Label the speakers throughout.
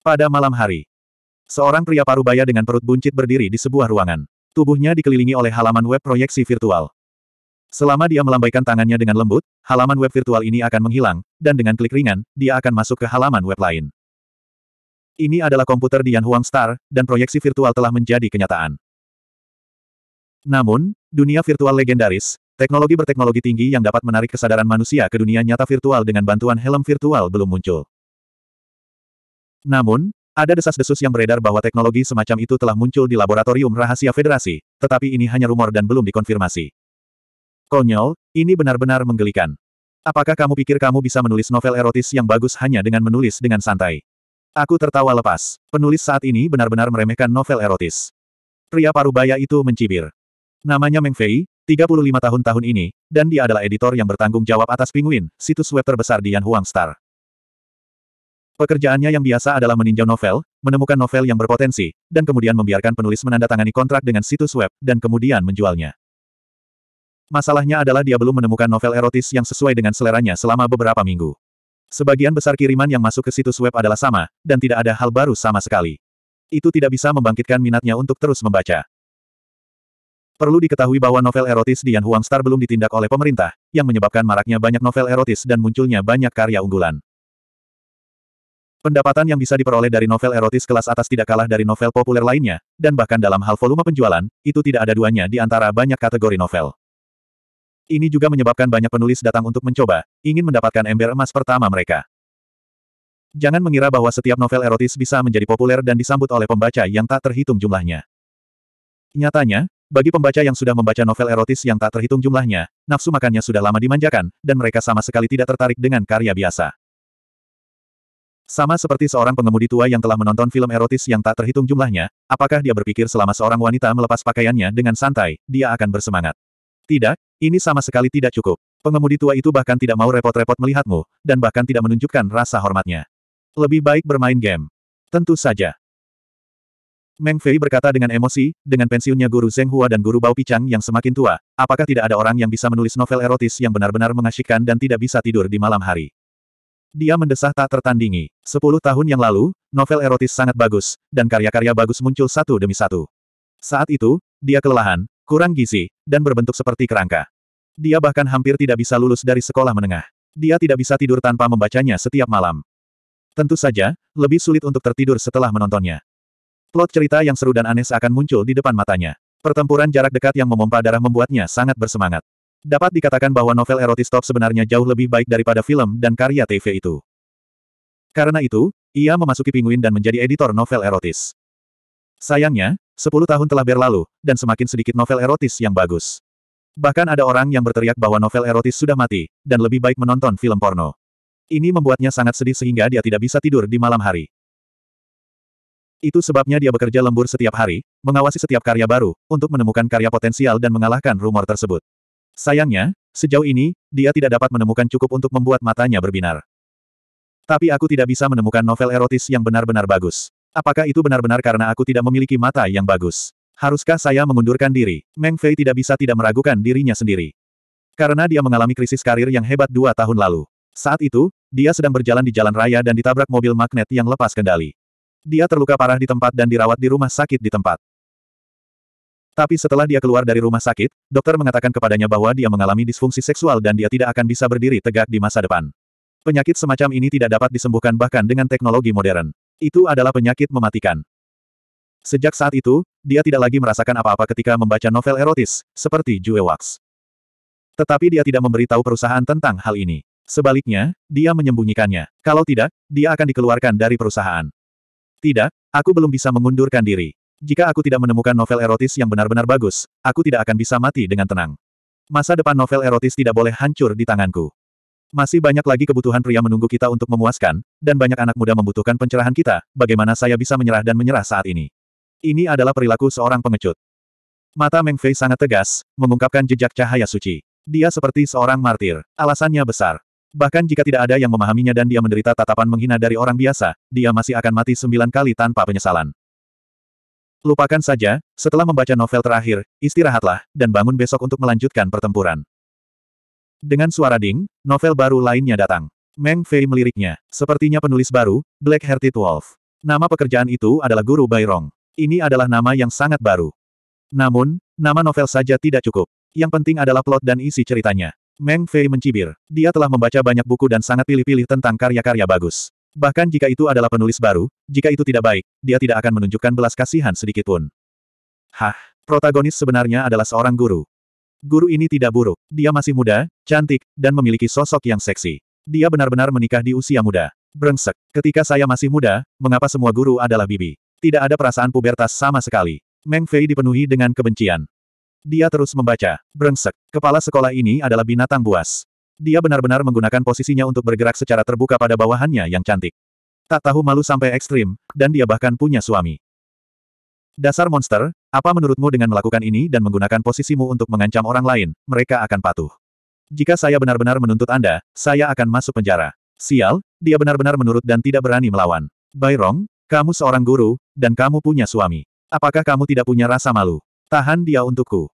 Speaker 1: Pada malam hari, seorang pria parubaya dengan perut buncit berdiri di sebuah ruangan. Tubuhnya dikelilingi oleh halaman web proyeksi virtual. Selama dia melambaikan tangannya dengan lembut, halaman web virtual ini akan menghilang, dan dengan klik ringan, dia akan masuk ke halaman web lain. Ini adalah komputer Dian Huang Star, dan proyeksi virtual telah menjadi kenyataan. Namun, dunia virtual legendaris, teknologi berteknologi tinggi yang dapat menarik kesadaran manusia ke dunia nyata virtual dengan bantuan helm virtual belum muncul. Namun, ada desas-desus yang beredar bahwa teknologi semacam itu telah muncul di laboratorium rahasia federasi, tetapi ini hanya rumor dan belum dikonfirmasi. Konyol, ini benar-benar menggelikan. Apakah kamu pikir kamu bisa menulis novel erotis yang bagus hanya dengan menulis dengan santai? Aku tertawa lepas. Penulis saat ini benar-benar meremehkan novel erotis. Pria parubaya itu mencibir. Namanya Meng Fei, 35 tahun tahun ini, dan dia adalah editor yang bertanggung jawab atas Penguin, situs web terbesar di Yanhuang Star. Pekerjaannya yang biasa adalah meninjau novel, menemukan novel yang berpotensi, dan kemudian membiarkan penulis menandatangani kontrak dengan situs web, dan kemudian menjualnya. Masalahnya adalah dia belum menemukan novel erotis yang sesuai dengan seleranya selama beberapa minggu. Sebagian besar kiriman yang masuk ke situs web adalah sama, dan tidak ada hal baru sama sekali. Itu tidak bisa membangkitkan minatnya untuk terus membaca. Perlu diketahui bahwa novel erotis Dian Huang Star belum ditindak oleh pemerintah, yang menyebabkan maraknya banyak novel erotis dan munculnya banyak karya unggulan. Pendapatan yang bisa diperoleh dari novel erotis kelas atas tidak kalah dari novel populer lainnya, dan bahkan dalam hal volume penjualan, itu tidak ada duanya di antara banyak kategori novel. Ini juga menyebabkan banyak penulis datang untuk mencoba, ingin mendapatkan ember emas pertama mereka. Jangan mengira bahwa setiap novel erotis bisa menjadi populer dan disambut oleh pembaca yang tak terhitung jumlahnya. Nyatanya, bagi pembaca yang sudah membaca novel erotis yang tak terhitung jumlahnya, nafsu makannya sudah lama dimanjakan, dan mereka sama sekali tidak tertarik dengan karya biasa. Sama seperti seorang pengemudi tua yang telah menonton film erotis yang tak terhitung jumlahnya, apakah dia berpikir selama seorang wanita melepas pakaiannya dengan santai, dia akan bersemangat? Tidak, ini sama sekali tidak cukup. Pengemudi tua itu bahkan tidak mau repot-repot melihatmu, dan bahkan tidak menunjukkan rasa hormatnya. Lebih baik bermain game. Tentu saja. Meng Fei berkata dengan emosi, dengan pensiunnya guru Zheng Hua dan guru Bao Pichang yang semakin tua, apakah tidak ada orang yang bisa menulis novel erotis yang benar-benar mengasyikkan dan tidak bisa tidur di malam hari? Dia mendesah tak tertandingi. Sepuluh tahun yang lalu, novel erotis sangat bagus, dan karya-karya bagus muncul satu demi satu. Saat itu, dia kelelahan, kurang gizi, dan berbentuk seperti kerangka. Dia bahkan hampir tidak bisa lulus dari sekolah menengah. Dia tidak bisa tidur tanpa membacanya setiap malam. Tentu saja, lebih sulit untuk tertidur setelah menontonnya. Plot cerita yang seru dan aneh seakan muncul di depan matanya. Pertempuran jarak dekat yang memompa darah membuatnya sangat bersemangat. Dapat dikatakan bahwa novel erotis top sebenarnya jauh lebih baik daripada film dan karya TV itu. Karena itu, ia memasuki Penguin dan menjadi editor novel erotis. Sayangnya, 10 tahun telah berlalu, dan semakin sedikit novel erotis yang bagus. Bahkan ada orang yang berteriak bahwa novel erotis sudah mati, dan lebih baik menonton film porno. Ini membuatnya sangat sedih sehingga dia tidak bisa tidur di malam hari. Itu sebabnya dia bekerja lembur setiap hari, mengawasi setiap karya baru, untuk menemukan karya potensial dan mengalahkan rumor tersebut. Sayangnya, sejauh ini, dia tidak dapat menemukan cukup untuk membuat matanya berbinar. Tapi aku tidak bisa menemukan novel erotis yang benar-benar bagus. Apakah itu benar-benar karena aku tidak memiliki mata yang bagus? Haruskah saya mengundurkan diri? Meng Fei tidak bisa tidak meragukan dirinya sendiri. Karena dia mengalami krisis karir yang hebat dua tahun lalu. Saat itu, dia sedang berjalan di jalan raya dan ditabrak mobil magnet yang lepas kendali. Dia terluka parah di tempat dan dirawat di rumah sakit di tempat. Tapi setelah dia keluar dari rumah sakit, dokter mengatakan kepadanya bahwa dia mengalami disfungsi seksual dan dia tidak akan bisa berdiri tegak di masa depan. Penyakit semacam ini tidak dapat disembuhkan bahkan dengan teknologi modern. Itu adalah penyakit mematikan. Sejak saat itu, dia tidak lagi merasakan apa-apa ketika membaca novel erotis, seperti Jue Wax. Tetapi dia tidak memberitahu perusahaan tentang hal ini. Sebaliknya, dia menyembunyikannya. Kalau tidak, dia akan dikeluarkan dari perusahaan. Tidak, aku belum bisa mengundurkan diri. Jika aku tidak menemukan novel erotis yang benar-benar bagus, aku tidak akan bisa mati dengan tenang. Masa depan novel erotis tidak boleh hancur di tanganku. Masih banyak lagi kebutuhan pria menunggu kita untuk memuaskan, dan banyak anak muda membutuhkan pencerahan kita, bagaimana saya bisa menyerah dan menyerah saat ini. Ini adalah perilaku seorang pengecut. Mata Meng Fei sangat tegas, mengungkapkan jejak cahaya suci. Dia seperti seorang martir. Alasannya besar. Bahkan jika tidak ada yang memahaminya dan dia menderita tatapan menghina dari orang biasa, dia masih akan mati sembilan kali tanpa penyesalan. Lupakan saja, setelah membaca novel terakhir, istirahatlah, dan bangun besok untuk melanjutkan pertempuran. Dengan suara ding, novel baru lainnya datang. Meng Fei meliriknya. Sepertinya penulis baru, Black Hearted Wolf. Nama pekerjaan itu adalah Guru Bairong. Ini adalah nama yang sangat baru. Namun, nama novel saja tidak cukup. Yang penting adalah plot dan isi ceritanya. Meng Fei mencibir. Dia telah membaca banyak buku dan sangat pilih-pilih tentang karya-karya bagus. Bahkan jika itu adalah penulis baru, jika itu tidak baik, dia tidak akan menunjukkan belas kasihan sedikitpun. Hah, protagonis sebenarnya adalah seorang guru. Guru ini tidak buruk, dia masih muda, cantik, dan memiliki sosok yang seksi. Dia benar-benar menikah di usia muda. Brengsek, ketika saya masih muda, mengapa semua guru adalah bibi? Tidak ada perasaan pubertas sama sekali. Meng Fei dipenuhi dengan kebencian. Dia terus membaca. Brengsek, kepala sekolah ini adalah binatang buas. Dia benar-benar menggunakan posisinya untuk bergerak secara terbuka pada bawahannya yang cantik. Tak tahu malu sampai ekstrim, dan dia bahkan punya suami. Dasar monster, apa menurutmu dengan melakukan ini dan menggunakan posisimu untuk mengancam orang lain, mereka akan patuh. Jika saya benar-benar menuntut Anda, saya akan masuk penjara. Sial, dia benar-benar menurut dan tidak berani melawan. Bayrong, kamu seorang guru, dan kamu punya suami. Apakah kamu tidak punya rasa malu? Tahan dia untukku.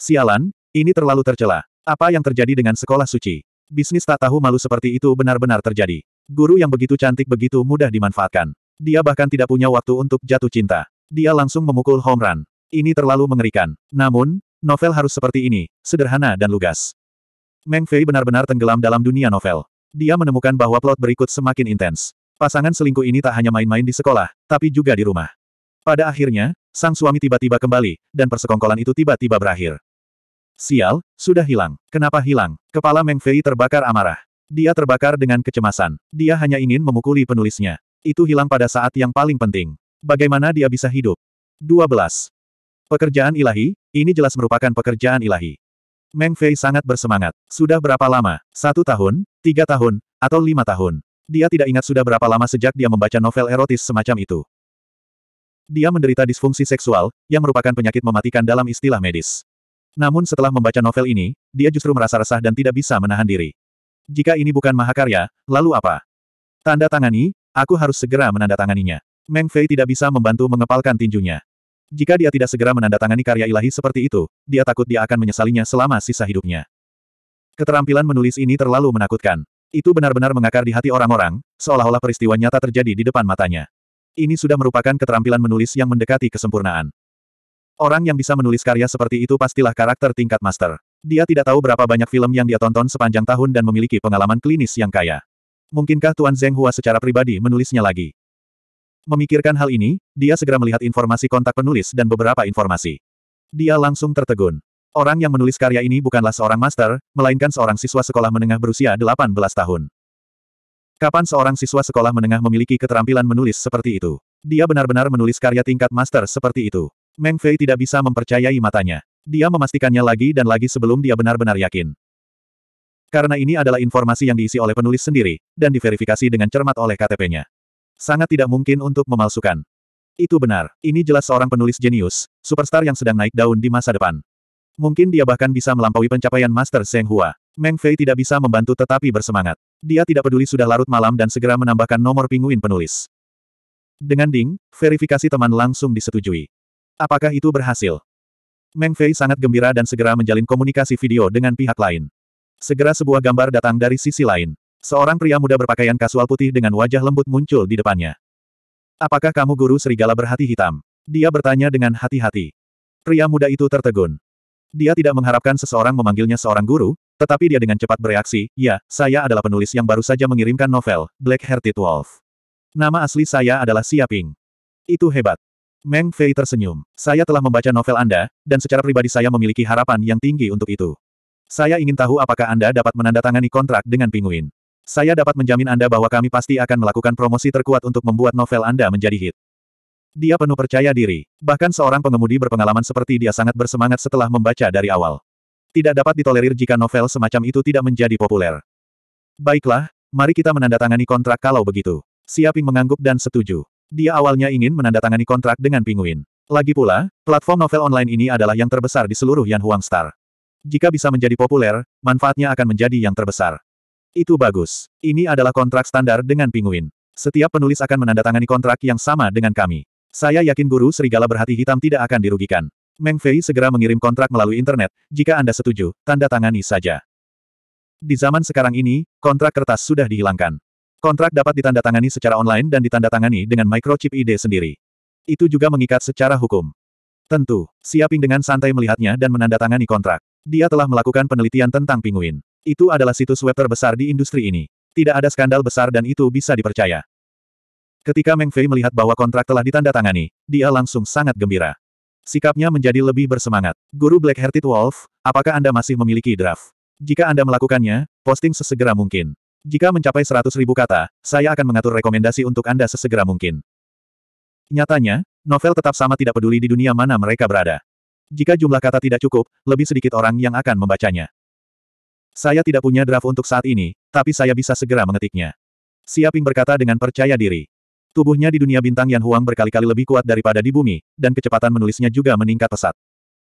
Speaker 1: Sialan, ini terlalu tercela. Apa yang terjadi dengan sekolah suci? Bisnis tak tahu malu seperti itu benar-benar terjadi. Guru yang begitu cantik begitu mudah dimanfaatkan. Dia bahkan tidak punya waktu untuk jatuh cinta. Dia langsung memukul home Ini terlalu mengerikan. Namun, novel harus seperti ini, sederhana dan lugas. Meng Fei benar-benar tenggelam dalam dunia novel. Dia menemukan bahwa plot berikut semakin intens. Pasangan selingkuh ini tak hanya main-main di sekolah, tapi juga di rumah. Pada akhirnya, sang suami tiba-tiba kembali, dan persekongkolan itu tiba-tiba berakhir. Sial, sudah hilang. Kenapa hilang? Kepala Meng Fei terbakar amarah. Dia terbakar dengan kecemasan. Dia hanya ingin memukuli penulisnya. Itu hilang pada saat yang paling penting. Bagaimana dia bisa hidup? 12. Pekerjaan ilahi, ini jelas merupakan pekerjaan ilahi. Meng Fei sangat bersemangat. Sudah berapa lama? Satu tahun, tiga tahun, atau lima tahun. Dia tidak ingat sudah berapa lama sejak dia membaca novel erotis semacam itu. Dia menderita disfungsi seksual, yang merupakan penyakit mematikan dalam istilah medis. Namun setelah membaca novel ini, dia justru merasa resah dan tidak bisa menahan diri. Jika ini bukan mahakarya, lalu apa? Tanda tangani, aku harus segera menandatanganinya. Meng Fei tidak bisa membantu mengepalkan tinjunya. Jika dia tidak segera menandatangani karya ilahi seperti itu, dia takut dia akan menyesalinya selama sisa hidupnya. Keterampilan menulis ini terlalu menakutkan. Itu benar-benar mengakar di hati orang-orang, seolah-olah peristiwa nyata terjadi di depan matanya. Ini sudah merupakan keterampilan menulis yang mendekati kesempurnaan. Orang yang bisa menulis karya seperti itu pastilah karakter tingkat master. Dia tidak tahu berapa banyak film yang dia tonton sepanjang tahun dan memiliki pengalaman klinis yang kaya. Mungkinkah Tuan Zheng Hua secara pribadi menulisnya lagi? Memikirkan hal ini, dia segera melihat informasi kontak penulis dan beberapa informasi. Dia langsung tertegun. Orang yang menulis karya ini bukanlah seorang master, melainkan seorang siswa sekolah menengah berusia 18 tahun. Kapan seorang siswa sekolah menengah memiliki keterampilan menulis seperti itu? Dia benar-benar menulis karya tingkat master seperti itu. Meng Fei tidak bisa mempercayai matanya. Dia memastikannya lagi dan lagi sebelum dia benar-benar yakin. Karena ini adalah informasi yang diisi oleh penulis sendiri, dan diverifikasi dengan cermat oleh KTP-nya. Sangat tidak mungkin untuk memalsukan. Itu benar, ini jelas seorang penulis jenius, superstar yang sedang naik daun di masa depan. Mungkin dia bahkan bisa melampaui pencapaian Master Zheng Hua. Meng Fei tidak bisa membantu tetapi bersemangat. Dia tidak peduli sudah larut malam dan segera menambahkan nomor pinguin penulis. Dengan ding, verifikasi teman langsung disetujui. Apakah itu berhasil? Meng Fei sangat gembira dan segera menjalin komunikasi video dengan pihak lain. Segera sebuah gambar datang dari sisi lain. Seorang pria muda berpakaian kasual putih dengan wajah lembut muncul di depannya. Apakah kamu guru serigala berhati hitam? Dia bertanya dengan hati-hati. Pria muda itu tertegun. Dia tidak mengharapkan seseorang memanggilnya seorang guru, tetapi dia dengan cepat bereaksi, ya, saya adalah penulis yang baru saja mengirimkan novel, Black Hearted Wolf. Nama asli saya adalah Siaping. Itu hebat. Meng Fei tersenyum. Saya telah membaca novel Anda, dan secara pribadi saya memiliki harapan yang tinggi untuk itu. Saya ingin tahu apakah Anda dapat menandatangani kontrak dengan Penguin. Saya dapat menjamin Anda bahwa kami pasti akan melakukan promosi terkuat untuk membuat novel Anda menjadi hit. Dia penuh percaya diri. Bahkan seorang pengemudi berpengalaman seperti dia sangat bersemangat setelah membaca dari awal. Tidak dapat ditolerir jika novel semacam itu tidak menjadi populer. Baiklah, mari kita menandatangani kontrak kalau begitu. Siaping mengangguk dan setuju. Dia awalnya ingin menandatangani kontrak dengan Pinguin. Lagi pula, platform novel online ini adalah yang terbesar di seluruh Yan Huang Star. Jika bisa menjadi populer, manfaatnya akan menjadi yang terbesar. Itu bagus. Ini adalah kontrak standar dengan Pinguin. Setiap penulis akan menandatangani kontrak yang sama dengan kami. Saya yakin guru serigala berhati hitam tidak akan dirugikan. Meng Fei segera mengirim kontrak melalui internet, jika Anda setuju, tanda tangani saja. Di zaman sekarang ini, kontrak kertas sudah dihilangkan. Kontrak dapat ditandatangani secara online dan ditandatangani dengan microchip ID sendiri. Itu juga mengikat secara hukum. Tentu, Siaping dengan santai melihatnya dan menandatangani kontrak. Dia telah melakukan penelitian tentang pinguin. Itu adalah situs web terbesar di industri ini. Tidak ada skandal besar dan itu bisa dipercaya. Ketika Meng Fei melihat bahwa kontrak telah ditandatangani, dia langsung sangat gembira. Sikapnya menjadi lebih bersemangat. Guru Black Hearted Wolf, apakah Anda masih memiliki draft? Jika Anda melakukannya, posting sesegera mungkin. Jika mencapai seratus ribu kata, saya akan mengatur rekomendasi untuk Anda sesegera mungkin. Nyatanya, novel tetap sama tidak peduli di dunia mana mereka berada. Jika jumlah kata tidak cukup, lebih sedikit orang yang akan membacanya. Saya tidak punya draft untuk saat ini, tapi saya bisa segera mengetiknya. Siaping berkata dengan percaya diri. Tubuhnya di dunia bintang Yan Huang berkali-kali lebih kuat daripada di bumi, dan kecepatan menulisnya juga meningkat pesat.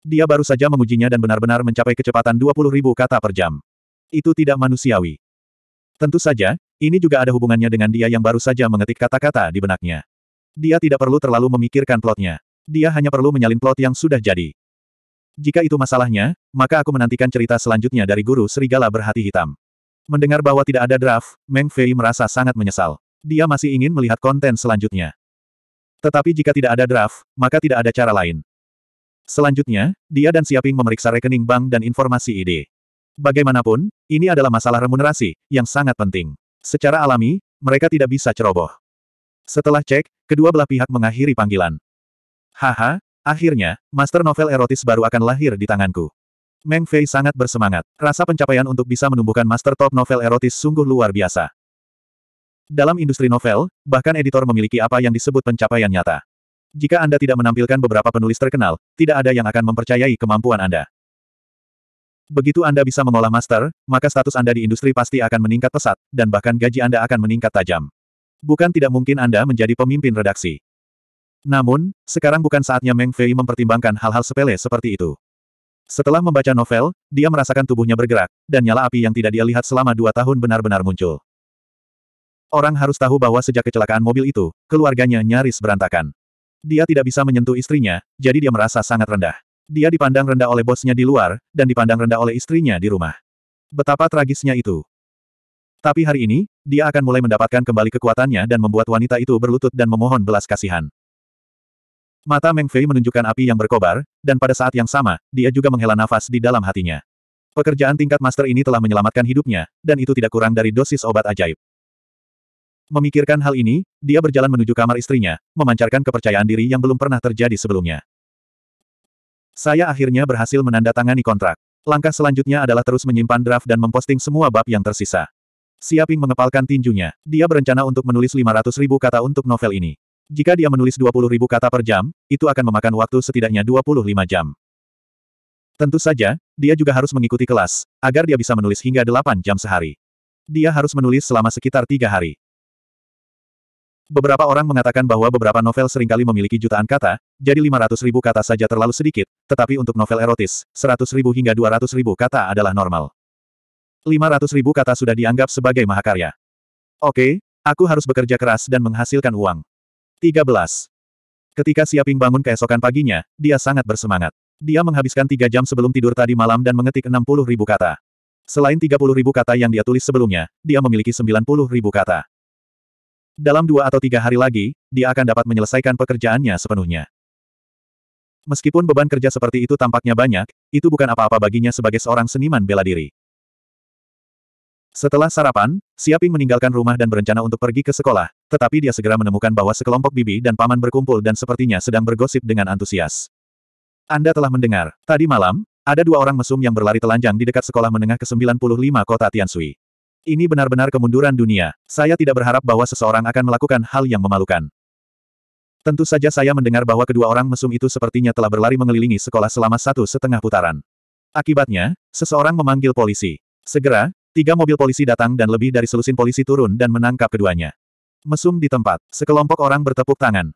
Speaker 1: Dia baru saja mengujinya dan benar-benar mencapai kecepatan 20.000 kata per jam. Itu tidak manusiawi. Tentu saja, ini juga ada hubungannya dengan dia yang baru saja mengetik kata-kata di benaknya. Dia tidak perlu terlalu memikirkan plotnya. Dia hanya perlu menyalin plot yang sudah jadi. Jika itu masalahnya, maka aku menantikan cerita selanjutnya dari guru serigala berhati hitam. Mendengar bahwa tidak ada draft, Meng Fei merasa sangat menyesal. Dia masih ingin melihat konten selanjutnya. Tetapi jika tidak ada draft, maka tidak ada cara lain. Selanjutnya, dia dan Siaping memeriksa rekening bank dan informasi ide. Bagaimanapun, ini adalah masalah remunerasi, yang sangat penting. Secara alami, mereka tidak bisa ceroboh. Setelah cek, kedua belah pihak mengakhiri panggilan. Haha, akhirnya, master novel erotis baru akan lahir di tanganku. Meng Fei sangat bersemangat. Rasa pencapaian untuk bisa menumbuhkan master top novel erotis sungguh luar biasa. Dalam industri novel, bahkan editor memiliki apa yang disebut pencapaian nyata. Jika Anda tidak menampilkan beberapa penulis terkenal, tidak ada yang akan mempercayai kemampuan Anda. Begitu Anda bisa mengolah master, maka status Anda di industri pasti akan meningkat pesat, dan bahkan gaji Anda akan meningkat tajam. Bukan tidak mungkin Anda menjadi pemimpin redaksi. Namun, sekarang bukan saatnya Meng Fei mempertimbangkan hal-hal sepele seperti itu. Setelah membaca novel, dia merasakan tubuhnya bergerak, dan nyala api yang tidak dia lihat selama dua tahun benar-benar muncul. Orang harus tahu bahwa sejak kecelakaan mobil itu, keluarganya nyaris berantakan. Dia tidak bisa menyentuh istrinya, jadi dia merasa sangat rendah. Dia dipandang rendah oleh bosnya di luar, dan dipandang rendah oleh istrinya di rumah. Betapa tragisnya itu. Tapi hari ini, dia akan mulai mendapatkan kembali kekuatannya dan membuat wanita itu berlutut dan memohon belas kasihan. Mata Meng Fei menunjukkan api yang berkobar, dan pada saat yang sama, dia juga menghela nafas di dalam hatinya. Pekerjaan tingkat master ini telah menyelamatkan hidupnya, dan itu tidak kurang dari dosis obat ajaib. Memikirkan hal ini, dia berjalan menuju kamar istrinya, memancarkan kepercayaan diri yang belum pernah terjadi sebelumnya. Saya akhirnya berhasil menandatangani kontrak. Langkah selanjutnya adalah terus menyimpan draft dan memposting semua bab yang tersisa. Siaping mengepalkan tinjunya. Dia berencana untuk menulis 500 ribu kata untuk novel ini. Jika dia menulis 20 ribu kata per jam, itu akan memakan waktu setidaknya 25 jam. Tentu saja, dia juga harus mengikuti kelas, agar dia bisa menulis hingga 8 jam sehari. Dia harus menulis selama sekitar tiga hari. Beberapa orang mengatakan bahwa beberapa novel seringkali memiliki jutaan kata, jadi 500 ribu kata saja terlalu sedikit, tetapi untuk novel erotis, 100 ribu hingga 200 ribu kata adalah normal. 500 ribu kata sudah dianggap sebagai mahakarya. Oke, aku harus bekerja keras dan menghasilkan uang. 13. Ketika Siaping bangun keesokan paginya, dia sangat bersemangat. Dia menghabiskan tiga jam sebelum tidur tadi malam dan mengetik 60 ribu kata. Selain 30 ribu kata yang dia tulis sebelumnya, dia memiliki 90 ribu kata. Dalam dua atau tiga hari lagi, dia akan dapat menyelesaikan pekerjaannya sepenuhnya. Meskipun beban kerja seperti itu tampaknya banyak, itu bukan apa-apa baginya sebagai seorang seniman bela diri. Setelah sarapan, Siaping meninggalkan rumah dan berencana untuk pergi ke sekolah, tetapi dia segera menemukan bahwa sekelompok bibi dan paman berkumpul dan sepertinya sedang bergosip dengan antusias. Anda telah mendengar, tadi malam, ada dua orang mesum yang berlari telanjang di dekat sekolah menengah ke-95 kota Tiansui. Ini benar-benar kemunduran dunia. Saya tidak berharap bahwa seseorang akan melakukan hal yang memalukan. Tentu saja saya mendengar bahwa kedua orang mesum itu sepertinya telah berlari mengelilingi sekolah selama satu setengah putaran. Akibatnya, seseorang memanggil polisi. Segera, tiga mobil polisi datang dan lebih dari selusin polisi turun dan menangkap keduanya. Mesum di tempat, sekelompok orang bertepuk tangan.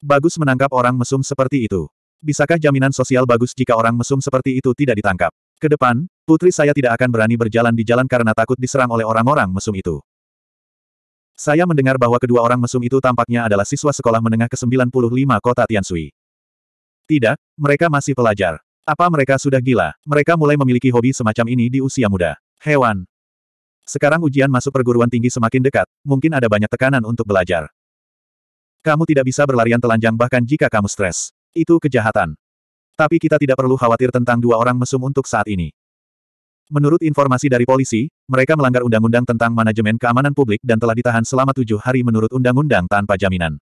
Speaker 1: Bagus menangkap orang mesum seperti itu. Bisakah jaminan sosial bagus jika orang mesum seperti itu tidak ditangkap? Kedepan, Putri saya tidak akan berani berjalan di jalan karena takut diserang oleh orang-orang mesum itu. Saya mendengar bahwa kedua orang mesum itu tampaknya adalah siswa sekolah menengah ke-95 kota Tiansui. Tidak, mereka masih pelajar. Apa mereka sudah gila? Mereka mulai memiliki hobi semacam ini di usia muda. Hewan. Sekarang ujian masuk perguruan tinggi semakin dekat, mungkin ada banyak tekanan untuk belajar. Kamu tidak bisa berlarian telanjang bahkan jika kamu stres. Itu kejahatan. Tapi kita tidak perlu khawatir tentang dua orang mesum untuk saat ini. Menurut informasi dari polisi, mereka melanggar undang-undang tentang manajemen keamanan publik dan telah ditahan selama tujuh hari menurut undang-undang tanpa jaminan.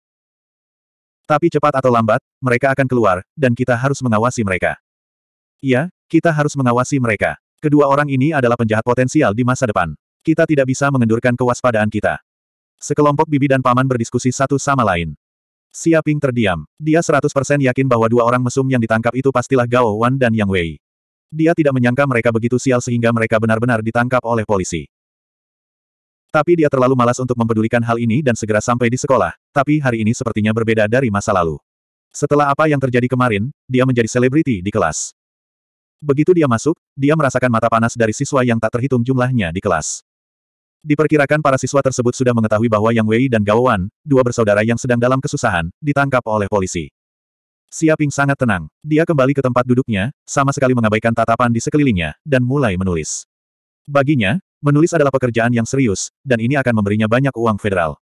Speaker 1: Tapi cepat atau lambat, mereka akan keluar, dan kita harus mengawasi mereka. Iya, kita harus mengawasi mereka. Kedua orang ini adalah penjahat potensial di masa depan. Kita tidak bisa mengendurkan kewaspadaan kita. Sekelompok bibi dan paman berdiskusi satu sama lain. Siaping terdiam. Dia 100% yakin bahwa dua orang mesum yang ditangkap itu pastilah Gao Wan dan Yang Wei. Dia tidak menyangka mereka begitu sial sehingga mereka benar-benar ditangkap oleh polisi. Tapi dia terlalu malas untuk mempedulikan hal ini dan segera sampai di sekolah, tapi hari ini sepertinya berbeda dari masa lalu. Setelah apa yang terjadi kemarin, dia menjadi selebriti di kelas. Begitu dia masuk, dia merasakan mata panas dari siswa yang tak terhitung jumlahnya di kelas. Diperkirakan para siswa tersebut sudah mengetahui bahwa Yang Wei dan Gao Wan, dua bersaudara yang sedang dalam kesusahan, ditangkap oleh polisi. Siaping sangat tenang. Dia kembali ke tempat duduknya, sama sekali mengabaikan tatapan di sekelilingnya, dan mulai menulis. Baginya, menulis adalah pekerjaan yang serius, dan ini akan memberinya banyak uang federal.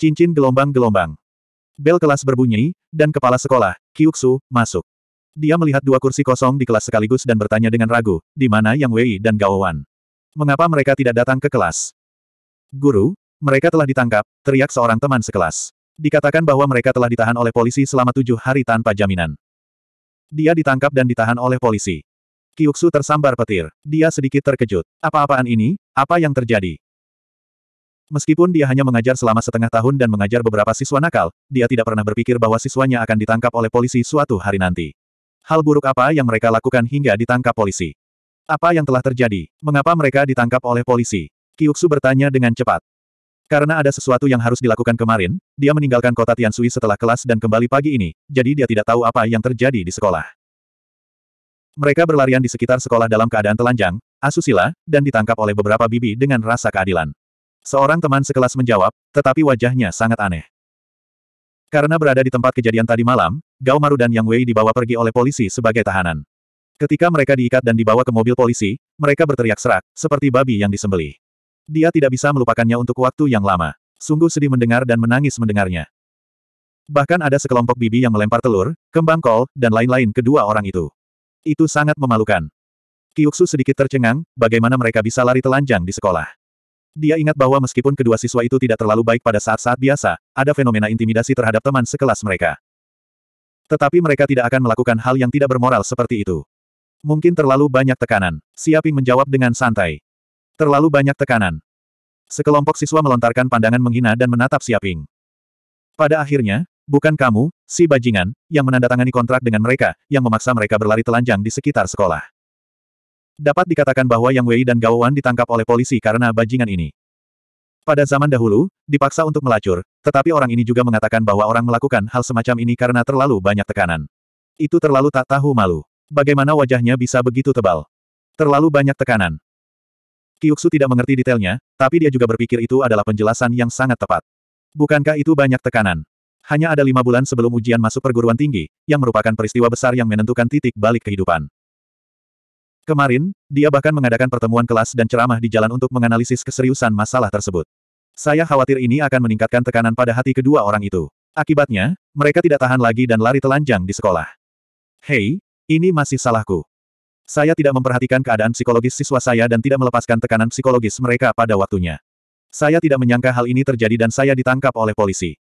Speaker 1: Cincin gelombang-gelombang. Bel kelas berbunyi, dan kepala sekolah, Kyuksu, masuk. Dia melihat dua kursi kosong di kelas sekaligus dan bertanya dengan ragu, di mana Yang Wei dan Gao Wan. Mengapa mereka tidak datang ke kelas? Guru, mereka telah ditangkap, teriak seorang teman sekelas. Dikatakan bahwa mereka telah ditahan oleh polisi selama tujuh hari tanpa jaminan. Dia ditangkap dan ditahan oleh polisi. Kyuksu tersambar petir. Dia sedikit terkejut. Apa-apaan ini? Apa yang terjadi? Meskipun dia hanya mengajar selama setengah tahun dan mengajar beberapa siswa nakal, dia tidak pernah berpikir bahwa siswanya akan ditangkap oleh polisi suatu hari nanti. Hal buruk apa yang mereka lakukan hingga ditangkap polisi? Apa yang telah terjadi? Mengapa mereka ditangkap oleh polisi? Kyuksu bertanya dengan cepat. Karena ada sesuatu yang harus dilakukan kemarin, dia meninggalkan kota Tiansui setelah kelas dan kembali pagi ini, jadi dia tidak tahu apa yang terjadi di sekolah. Mereka berlarian di sekitar sekolah dalam keadaan telanjang, asusila, dan ditangkap oleh beberapa bibi dengan rasa keadilan. Seorang teman sekelas menjawab, tetapi wajahnya sangat aneh. Karena berada di tempat kejadian tadi malam, Gao Maru dan Yang Wei dibawa pergi oleh polisi sebagai tahanan. Ketika mereka diikat dan dibawa ke mobil polisi, mereka berteriak serak, seperti babi yang disembelih. Dia tidak bisa melupakannya untuk waktu yang lama. Sungguh sedih mendengar dan menangis mendengarnya. Bahkan ada sekelompok bibi yang melempar telur, kembang kol, dan lain-lain kedua orang itu. Itu sangat memalukan. Kyuksu sedikit tercengang, bagaimana mereka bisa lari telanjang di sekolah. Dia ingat bahwa meskipun kedua siswa itu tidak terlalu baik pada saat-saat biasa, ada fenomena intimidasi terhadap teman sekelas mereka. Tetapi mereka tidak akan melakukan hal yang tidak bermoral seperti itu. Mungkin terlalu banyak tekanan. Siaping menjawab dengan santai. Terlalu banyak tekanan. Sekelompok siswa melontarkan pandangan menghina dan menatap Siaping. Pada akhirnya, bukan kamu, si bajingan, yang menandatangani kontrak dengan mereka, yang memaksa mereka berlari telanjang di sekitar sekolah. Dapat dikatakan bahwa Yang Wei dan Gao Wan ditangkap oleh polisi karena bajingan ini. Pada zaman dahulu, dipaksa untuk melacur, tetapi orang ini juga mengatakan bahwa orang melakukan hal semacam ini karena terlalu banyak tekanan. Itu terlalu tak tahu malu. Bagaimana wajahnya bisa begitu tebal? Terlalu banyak tekanan. Kyuksu tidak mengerti detailnya, tapi dia juga berpikir itu adalah penjelasan yang sangat tepat. Bukankah itu banyak tekanan? Hanya ada lima bulan sebelum ujian masuk perguruan tinggi, yang merupakan peristiwa besar yang menentukan titik balik kehidupan. Kemarin, dia bahkan mengadakan pertemuan kelas dan ceramah di jalan untuk menganalisis keseriusan masalah tersebut. Saya khawatir ini akan meningkatkan tekanan pada hati kedua orang itu. Akibatnya, mereka tidak tahan lagi dan lari telanjang di sekolah. Hei, ini masih salahku. Saya tidak memperhatikan keadaan psikologis siswa saya dan tidak melepaskan tekanan psikologis mereka pada waktunya. Saya tidak menyangka hal ini terjadi dan saya ditangkap oleh polisi.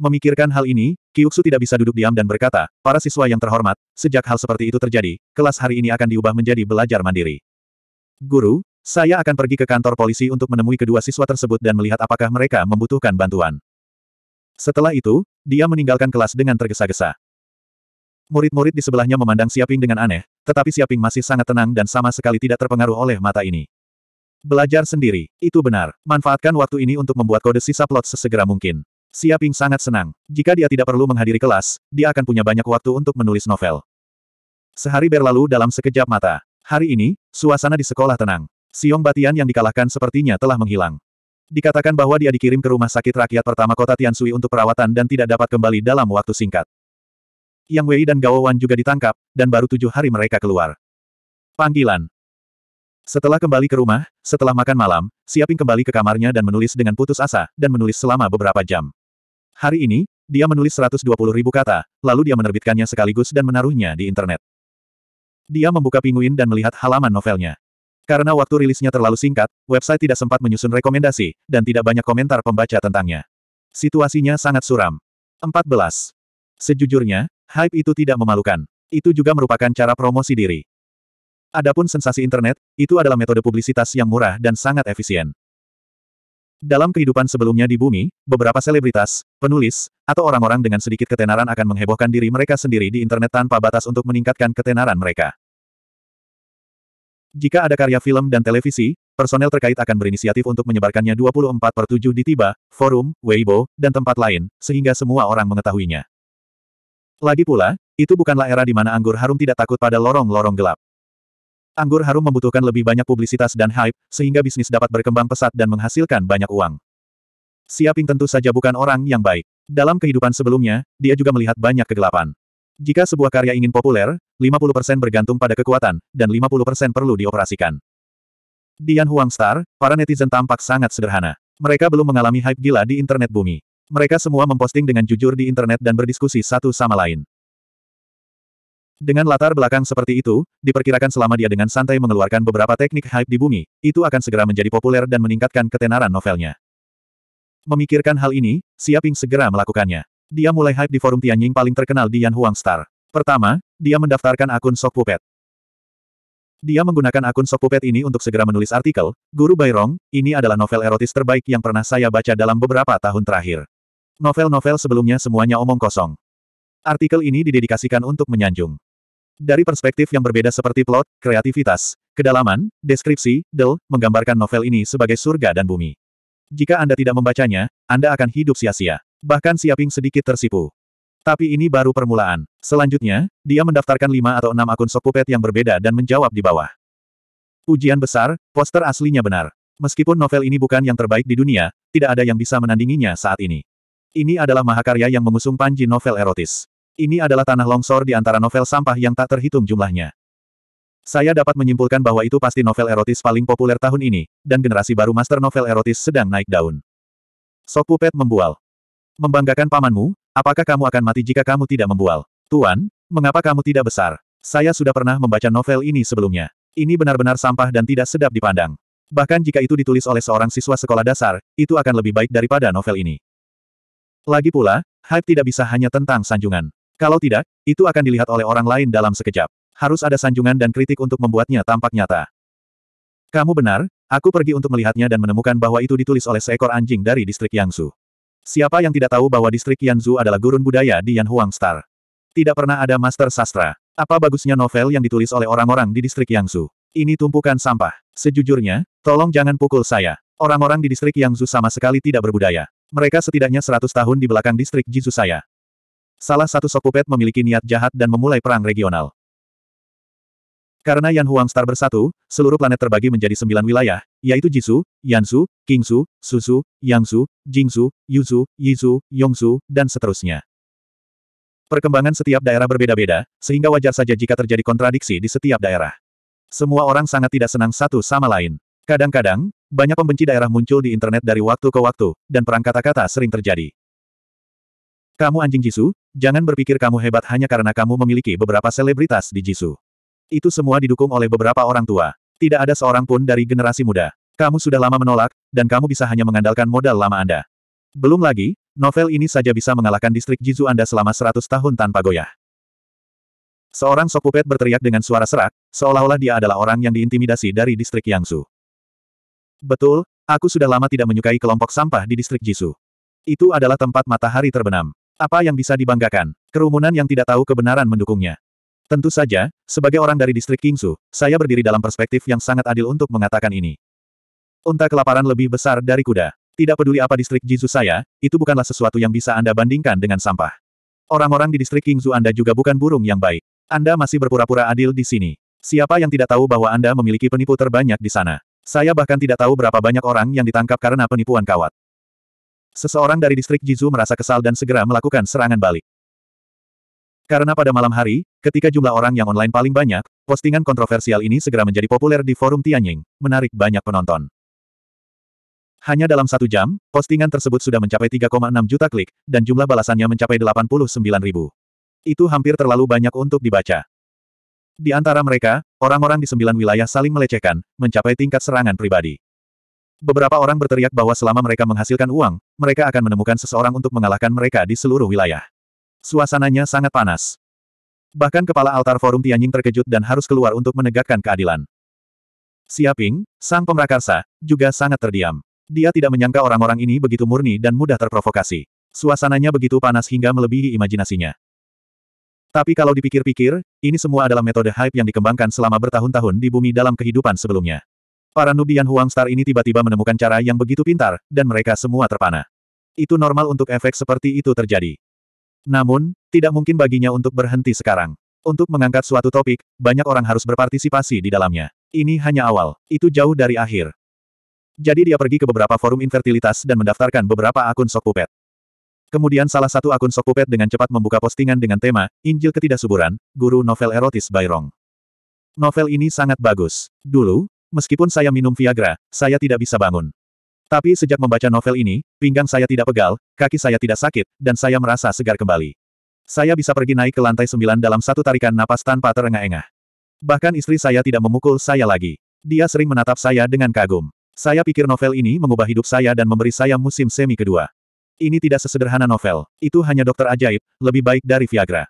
Speaker 1: Memikirkan hal ini, Kyuksu tidak bisa duduk diam dan berkata, para siswa yang terhormat, sejak hal seperti itu terjadi, kelas hari ini akan diubah menjadi belajar mandiri. Guru, saya akan pergi ke kantor polisi untuk menemui kedua siswa tersebut dan melihat apakah mereka membutuhkan bantuan. Setelah itu, dia meninggalkan kelas dengan tergesa-gesa. Murid-murid di sebelahnya memandang Siaping dengan aneh, tetapi Siaping masih sangat tenang dan sama sekali tidak terpengaruh oleh mata ini. Belajar sendiri, itu benar. Manfaatkan waktu ini untuk membuat kode sisa plot sesegera mungkin. Siaping sangat senang. Jika dia tidak perlu menghadiri kelas, dia akan punya banyak waktu untuk menulis novel. Sehari berlalu dalam sekejap mata. Hari ini, suasana di sekolah tenang. Siong Batian yang dikalahkan sepertinya telah menghilang. Dikatakan bahwa dia dikirim ke rumah sakit rakyat pertama kota Tiansui untuk perawatan dan tidak dapat kembali dalam waktu singkat. Yang Wei dan Gao Wan juga ditangkap, dan baru tujuh hari mereka keluar. Panggilan Setelah kembali ke rumah, setelah makan malam, Siaping kembali ke kamarnya dan menulis dengan putus asa, dan menulis selama beberapa jam. Hari ini, dia menulis 120 ribu kata, lalu dia menerbitkannya sekaligus dan menaruhnya di internet. Dia membuka pinguin dan melihat halaman novelnya. Karena waktu rilisnya terlalu singkat, website tidak sempat menyusun rekomendasi, dan tidak banyak komentar pembaca tentangnya. Situasinya sangat suram. 14. Sejujurnya, Hype itu tidak memalukan. Itu juga merupakan cara promosi diri. Adapun sensasi internet, itu adalah metode publisitas yang murah dan sangat efisien. Dalam kehidupan sebelumnya di bumi, beberapa selebritas, penulis, atau orang-orang dengan sedikit ketenaran akan menghebohkan diri mereka sendiri di internet tanpa batas untuk meningkatkan ketenaran mereka. Jika ada karya film dan televisi, personel terkait akan berinisiatif untuk menyebarkannya 24 7 di Tiba, forum, Weibo, dan tempat lain, sehingga semua orang mengetahuinya. Lagi pula, itu bukanlah era di mana anggur harum tidak takut pada lorong-lorong gelap. Anggur harum membutuhkan lebih banyak publisitas dan hype, sehingga bisnis dapat berkembang pesat dan menghasilkan banyak uang. Siaping tentu saja bukan orang yang baik. Dalam kehidupan sebelumnya, dia juga melihat banyak kegelapan. Jika sebuah karya ingin populer, 50% bergantung pada kekuatan, dan 50% perlu dioperasikan. Dian Huang Star, para netizen tampak sangat sederhana. Mereka belum mengalami hype gila di internet bumi. Mereka semua memposting dengan jujur di internet dan berdiskusi satu sama lain. Dengan latar belakang seperti itu, diperkirakan selama dia dengan santai mengeluarkan beberapa teknik hype di bumi, itu akan segera menjadi populer dan meningkatkan ketenaran novelnya. Memikirkan hal ini, Siaping segera melakukannya. Dia mulai hype di forum Tianying paling terkenal di Yanhuang Star. Pertama, dia mendaftarkan akun Sok Puppet. Dia menggunakan akun Sok Puppet ini untuk segera menulis artikel, Guru Bairong, ini adalah novel erotis terbaik yang pernah saya baca dalam beberapa tahun terakhir. Novel-novel sebelumnya semuanya omong kosong. Artikel ini didedikasikan untuk menyanjung. Dari perspektif yang berbeda seperti plot, kreativitas, kedalaman, deskripsi, del, menggambarkan novel ini sebagai surga dan bumi. Jika Anda tidak membacanya, Anda akan hidup sia-sia. Bahkan Siaping sedikit tersipu. Tapi ini baru permulaan. Selanjutnya, dia mendaftarkan lima atau enam akun sokupet yang berbeda dan menjawab di bawah. Ujian besar, poster aslinya benar. Meskipun novel ini bukan yang terbaik di dunia, tidak ada yang bisa menandinginya saat ini. Ini adalah mahakarya yang mengusung panji novel erotis. Ini adalah tanah longsor di antara novel sampah yang tak terhitung jumlahnya. Saya dapat menyimpulkan bahwa itu pasti novel erotis paling populer tahun ini, dan generasi baru master novel erotis sedang naik daun. Sok Pupet membual. Membanggakan pamanmu, apakah kamu akan mati jika kamu tidak membual? Tuan, mengapa kamu tidak besar? Saya sudah pernah membaca novel ini sebelumnya. Ini benar-benar sampah dan tidak sedap dipandang. Bahkan jika itu ditulis oleh seorang siswa sekolah dasar, itu akan lebih baik daripada novel ini. Lagi pula, hype tidak bisa hanya tentang sanjungan. Kalau tidak, itu akan dilihat oleh orang lain dalam sekejap. Harus ada sanjungan dan kritik untuk membuatnya tampak nyata. Kamu benar, aku pergi untuk melihatnya dan menemukan bahwa itu ditulis oleh seekor anjing dari distrik Yangsu. Siapa yang tidak tahu bahwa distrik Yanzu adalah gurun budaya di Yanhuang Star? Tidak pernah ada master sastra. Apa bagusnya novel yang ditulis oleh orang-orang di distrik Yangsu? Ini tumpukan sampah. Sejujurnya, tolong jangan pukul saya. Orang-orang di distrik Yangzu sama sekali tidak berbudaya. Mereka setidaknya seratus tahun di belakang distrik Jisu saya. Salah satu sokupet memiliki niat jahat dan memulai perang regional. Karena Yan Huang Star bersatu, seluruh planet terbagi menjadi sembilan wilayah, yaitu Jisu, Yansu, Kingsu, Susu, Yangsu, Jingsu, Yuzu, Yizu, Yongsu, dan seterusnya. Perkembangan setiap daerah berbeda-beda, sehingga wajar saja jika terjadi kontradiksi di setiap daerah. Semua orang sangat tidak senang satu sama lain. Kadang-kadang, banyak pembenci daerah muncul di internet dari waktu ke waktu, dan perang kata-kata sering terjadi. Kamu anjing Jisu, jangan berpikir kamu hebat hanya karena kamu memiliki beberapa selebritas di Jisu. Itu semua didukung oleh beberapa orang tua. Tidak ada seorang pun dari generasi muda. Kamu sudah lama menolak, dan kamu bisa hanya mengandalkan modal lama Anda. Belum lagi, novel ini saja bisa mengalahkan distrik Jizu Anda selama 100 tahun tanpa goyah. Seorang sokupet berteriak dengan suara serak, seolah-olah dia adalah orang yang diintimidasi dari distrik Yangsu. Betul, aku sudah lama tidak menyukai kelompok sampah di distrik Jisu. Itu adalah tempat matahari terbenam. Apa yang bisa dibanggakan? Kerumunan yang tidak tahu kebenaran mendukungnya. Tentu saja, sebagai orang dari distrik Kingsu, saya berdiri dalam perspektif yang sangat adil untuk mengatakan ini. Unta kelaparan lebih besar dari kuda. Tidak peduli apa distrik Jisu saya, itu bukanlah sesuatu yang bisa Anda bandingkan dengan sampah. Orang-orang di distrik Kingsu Anda juga bukan burung yang baik. Anda masih berpura-pura adil di sini. Siapa yang tidak tahu bahwa Anda memiliki penipu terbanyak di sana? Saya bahkan tidak tahu berapa banyak orang yang ditangkap karena penipuan kawat. Seseorang dari distrik Jizu merasa kesal dan segera melakukan serangan balik. Karena pada malam hari, ketika jumlah orang yang online paling banyak, postingan kontroversial ini segera menjadi populer di forum Tianying, menarik banyak penonton. Hanya dalam satu jam, postingan tersebut sudah mencapai 3,6 juta klik, dan jumlah balasannya mencapai 89 ribu. Itu hampir terlalu banyak untuk dibaca. Di antara mereka, orang-orang di sembilan wilayah saling melecehkan, mencapai tingkat serangan pribadi. Beberapa orang berteriak bahwa selama mereka menghasilkan uang, mereka akan menemukan seseorang untuk mengalahkan mereka di seluruh wilayah. Suasananya sangat panas. Bahkan kepala altar forum Tianying terkejut dan harus keluar untuk menegakkan keadilan. Siaping, sang pemrakarsa, juga sangat terdiam. Dia tidak menyangka orang-orang ini begitu murni dan mudah terprovokasi. Suasananya begitu panas hingga melebihi imajinasinya. Tapi kalau dipikir-pikir, ini semua adalah metode hype yang dikembangkan selama bertahun-tahun di bumi dalam kehidupan sebelumnya. Para Nubian Huang Star ini tiba-tiba menemukan cara yang begitu pintar, dan mereka semua terpana. Itu normal untuk efek seperti itu terjadi. Namun, tidak mungkin baginya untuk berhenti sekarang. Untuk mengangkat suatu topik, banyak orang harus berpartisipasi di dalamnya. Ini hanya awal, itu jauh dari akhir. Jadi dia pergi ke beberapa forum infertilitas dan mendaftarkan beberapa akun sok pupet. Kemudian salah satu akun Sokupet dengan cepat membuka postingan dengan tema, Injil Ketidaksuburan, Guru Novel Erotis Bayrong. Novel ini sangat bagus. Dulu, meskipun saya minum Viagra, saya tidak bisa bangun. Tapi sejak membaca novel ini, pinggang saya tidak pegal, kaki saya tidak sakit, dan saya merasa segar kembali. Saya bisa pergi naik ke lantai sembilan dalam satu tarikan napas tanpa terengah-engah. Bahkan istri saya tidak memukul saya lagi. Dia sering menatap saya dengan kagum. Saya pikir novel ini mengubah hidup saya dan memberi saya musim semi kedua. Ini tidak sesederhana novel, itu hanya dokter ajaib, lebih baik dari Viagra.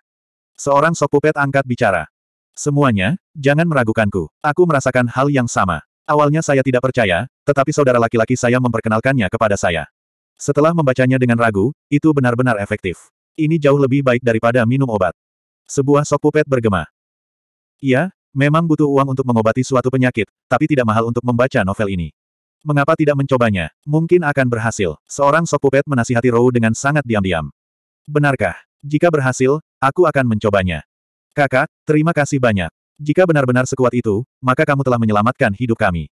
Speaker 1: Seorang sopupet angkat bicara. Semuanya, jangan meragukanku. Aku merasakan hal yang sama. Awalnya saya tidak percaya, tetapi saudara laki-laki saya memperkenalkannya kepada saya. Setelah membacanya dengan ragu, itu benar-benar efektif. Ini jauh lebih baik daripada minum obat. Sebuah sopupet bergema. Iya, memang butuh uang untuk mengobati suatu penyakit, tapi tidak mahal untuk membaca novel ini. Mengapa tidak mencobanya? Mungkin akan berhasil. Seorang sopupet menasihati Rou dengan sangat diam-diam. Benarkah? Jika berhasil, aku akan mencobanya. Kakak, terima kasih banyak. Jika benar-benar sekuat itu, maka kamu telah menyelamatkan hidup kami.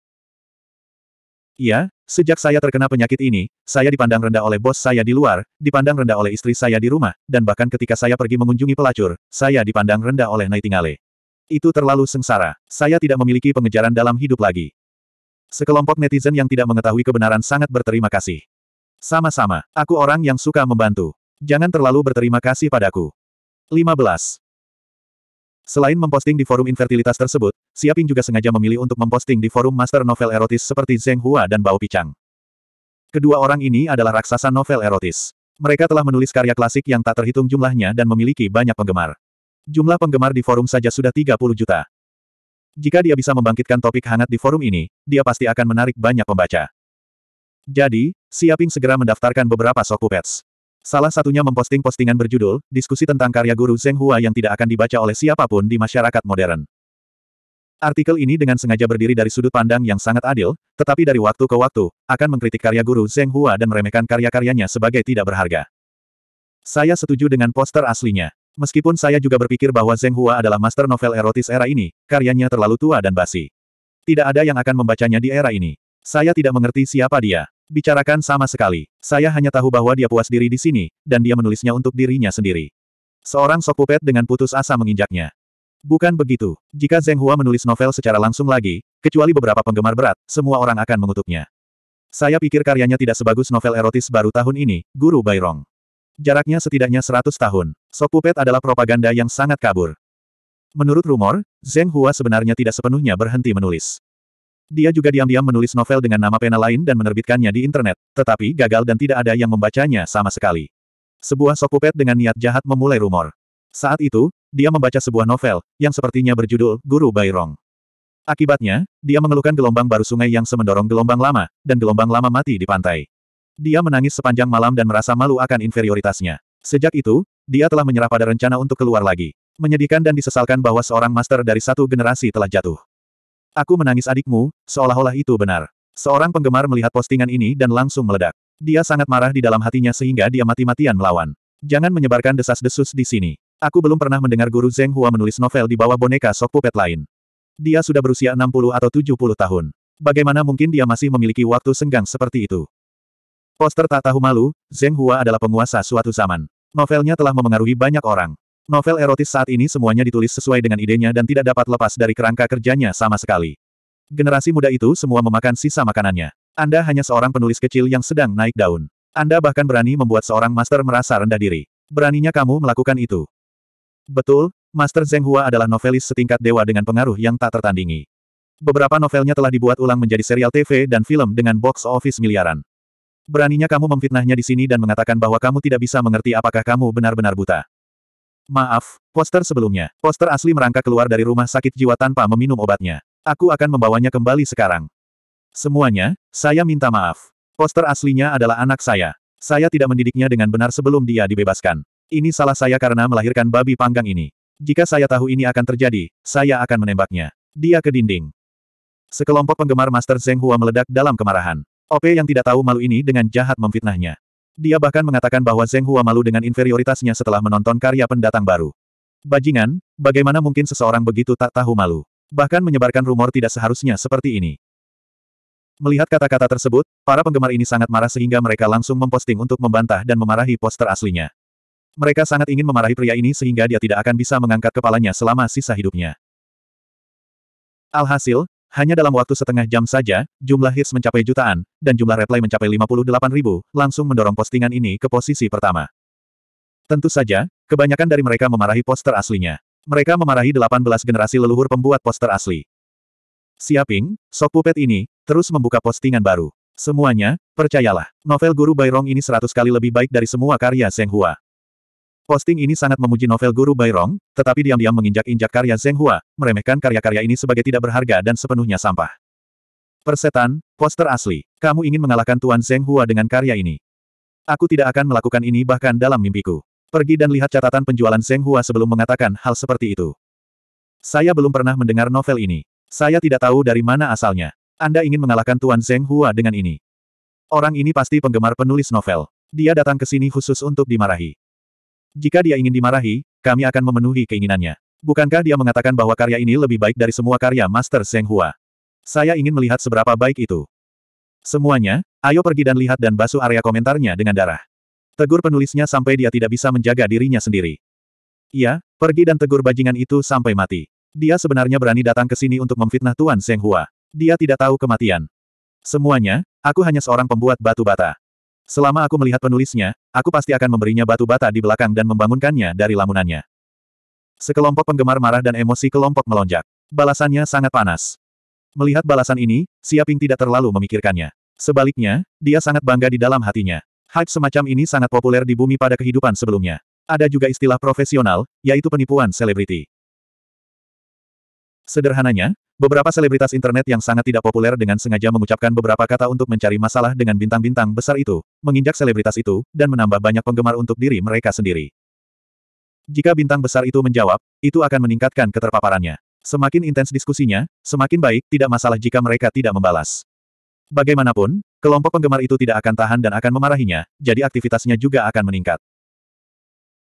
Speaker 1: Iya, sejak saya terkena penyakit ini, saya dipandang rendah oleh bos saya di luar, dipandang rendah oleh istri saya di rumah, dan bahkan ketika saya pergi mengunjungi pelacur, saya dipandang rendah oleh Nightingale. Itu terlalu sengsara. Saya tidak memiliki pengejaran dalam hidup lagi. Sekelompok netizen yang tidak mengetahui kebenaran sangat berterima kasih. Sama-sama, aku orang yang suka membantu. Jangan terlalu berterima kasih padaku. 15. Selain memposting di forum infertilitas tersebut, Siaping juga sengaja memilih untuk memposting di forum master novel erotis seperti Zheng Hua dan Bao Pichang. Kedua orang ini adalah raksasa novel erotis. Mereka telah menulis karya klasik yang tak terhitung jumlahnya dan memiliki banyak penggemar. Jumlah penggemar di forum saja sudah 30 juta. Jika dia bisa membangkitkan topik hangat di forum ini, dia pasti akan menarik banyak pembaca. Jadi, Siaping segera mendaftarkan beberapa sokupets. Salah satunya memposting postingan berjudul, diskusi tentang karya guru Zeng Hua yang tidak akan dibaca oleh siapapun di masyarakat modern. Artikel ini dengan sengaja berdiri dari sudut pandang yang sangat adil, tetapi dari waktu ke waktu, akan mengkritik karya guru Zeng Hua dan meremehkan karya-karyanya sebagai tidak berharga. Saya setuju dengan poster aslinya. Meskipun saya juga berpikir bahwa Zheng Hua adalah master novel erotis era ini, karyanya terlalu tua dan basi. Tidak ada yang akan membacanya di era ini. Saya tidak mengerti siapa dia. Bicarakan sama sekali. Saya hanya tahu bahwa dia puas diri di sini, dan dia menulisnya untuk dirinya sendiri. Seorang sok dengan putus asa menginjaknya. Bukan begitu. Jika Zheng Hua menulis novel secara langsung lagi, kecuali beberapa penggemar berat, semua orang akan mengutuknya. Saya pikir karyanya tidak sebagus novel erotis baru tahun ini, Guru Bairong. Jaraknya setidaknya 100 tahun. Sopupet adalah propaganda yang sangat kabur. Menurut rumor, Zheng Hua sebenarnya tidak sepenuhnya berhenti menulis. Dia juga diam-diam menulis novel dengan nama pena lain dan menerbitkannya di internet, tetapi gagal dan tidak ada yang membacanya sama sekali. Sebuah sopupet dengan niat jahat memulai rumor. Saat itu, dia membaca sebuah novel, yang sepertinya berjudul Guru Bairong. Akibatnya, dia mengeluhkan gelombang baru sungai yang semendorong gelombang lama, dan gelombang lama mati di pantai. Dia menangis sepanjang malam dan merasa malu akan inferioritasnya. Sejak itu, dia telah menyerah pada rencana untuk keluar lagi. Menyedihkan dan disesalkan bahwa seorang master dari satu generasi telah jatuh. Aku menangis adikmu, seolah-olah itu benar. Seorang penggemar melihat postingan ini dan langsung meledak. Dia sangat marah di dalam hatinya sehingga dia mati-matian melawan. Jangan menyebarkan desas-desus di sini. Aku belum pernah mendengar guru Zheng Hua menulis novel di bawah boneka sok pupet lain. Dia sudah berusia 60 atau 70 tahun. Bagaimana mungkin dia masih memiliki waktu senggang seperti itu? Poster Tak Tahu Malu, Zheng Hua adalah penguasa suatu zaman. Novelnya telah memengaruhi banyak orang. Novel erotis saat ini semuanya ditulis sesuai dengan idenya dan tidak dapat lepas dari kerangka kerjanya sama sekali. Generasi muda itu semua memakan sisa makanannya. Anda hanya seorang penulis kecil yang sedang naik daun. Anda bahkan berani membuat seorang master merasa rendah diri. Beraninya kamu melakukan itu. Betul, Master Zheng Hua adalah novelis setingkat dewa dengan pengaruh yang tak tertandingi. Beberapa novelnya telah dibuat ulang menjadi serial TV dan film dengan box office miliaran. Beraninya kamu memfitnahnya di sini dan mengatakan bahwa kamu tidak bisa mengerti apakah kamu benar-benar buta. Maaf, poster sebelumnya. Poster asli merangkak keluar dari rumah sakit jiwa tanpa meminum obatnya. Aku akan membawanya kembali sekarang. Semuanya, saya minta maaf. Poster aslinya adalah anak saya. Saya tidak mendidiknya dengan benar sebelum dia dibebaskan. Ini salah saya karena melahirkan babi panggang ini. Jika saya tahu ini akan terjadi, saya akan menembaknya. Dia ke dinding. Sekelompok penggemar Master Zheng Hua meledak dalam kemarahan. OP yang tidak tahu malu ini dengan jahat memfitnahnya. Dia bahkan mengatakan bahwa Zeng Hua malu dengan inferioritasnya setelah menonton karya pendatang baru. Bajingan, bagaimana mungkin seseorang begitu tak tahu malu? Bahkan menyebarkan rumor tidak seharusnya seperti ini. Melihat kata-kata tersebut, para penggemar ini sangat marah sehingga mereka langsung memposting untuk membantah dan memarahi poster aslinya. Mereka sangat ingin memarahi pria ini sehingga dia tidak akan bisa mengangkat kepalanya selama sisa hidupnya. Alhasil, hanya dalam waktu setengah jam saja, jumlah hits mencapai jutaan, dan jumlah reply mencapai 58 ribu, langsung mendorong postingan ini ke posisi pertama. Tentu saja, kebanyakan dari mereka memarahi poster aslinya. Mereka memarahi 18 generasi leluhur pembuat poster asli. Siaping, sok pupet ini, terus membuka postingan baru. Semuanya, percayalah, novel Guru Bairong ini 100 kali lebih baik dari semua karya Zheng Hua. Posting ini sangat memuji novel Guru Bairong, tetapi diam-diam menginjak-injak karya Zeng Hua, meremehkan karya-karya ini sebagai tidak berharga dan sepenuhnya sampah. Persetan, poster asli. Kamu ingin mengalahkan Tuan Zeng Hua dengan karya ini. Aku tidak akan melakukan ini bahkan dalam mimpiku. Pergi dan lihat catatan penjualan Zeng Hua sebelum mengatakan hal seperti itu. Saya belum pernah mendengar novel ini. Saya tidak tahu dari mana asalnya. Anda ingin mengalahkan Tuan Zeng Hua dengan ini. Orang ini pasti penggemar penulis novel. Dia datang ke sini khusus untuk dimarahi. Jika dia ingin dimarahi, kami akan memenuhi keinginannya. Bukankah dia mengatakan bahwa karya ini lebih baik dari semua karya Master Seng Hua? Saya ingin melihat seberapa baik itu. Semuanya, ayo pergi dan lihat dan basuh area komentarnya dengan darah. Tegur penulisnya sampai dia tidak bisa menjaga dirinya sendiri. Iya, pergi dan tegur bajingan itu sampai mati. Dia sebenarnya berani datang ke sini untuk memfitnah Tuan Seng Hua. Dia tidak tahu kematian. Semuanya, aku hanya seorang pembuat batu bata. Selama aku melihat penulisnya, aku pasti akan memberinya batu bata di belakang dan membangunkannya dari lamunannya. Sekelompok penggemar marah dan emosi kelompok melonjak. Balasannya sangat panas. Melihat balasan ini, Siaping tidak terlalu memikirkannya. Sebaliknya, dia sangat bangga di dalam hatinya. Hype semacam ini sangat populer di bumi pada kehidupan sebelumnya. Ada juga istilah profesional, yaitu penipuan selebriti. Sederhananya, beberapa selebritas internet yang sangat tidak populer dengan sengaja mengucapkan beberapa kata untuk mencari masalah dengan bintang-bintang besar itu, menginjak selebritas itu, dan menambah banyak penggemar untuk diri mereka sendiri. Jika bintang besar itu menjawab, itu akan meningkatkan keterpaparannya. Semakin intens diskusinya, semakin baik, tidak masalah jika mereka tidak membalas. Bagaimanapun, kelompok penggemar itu tidak akan tahan dan akan memarahinya, jadi aktivitasnya juga akan meningkat.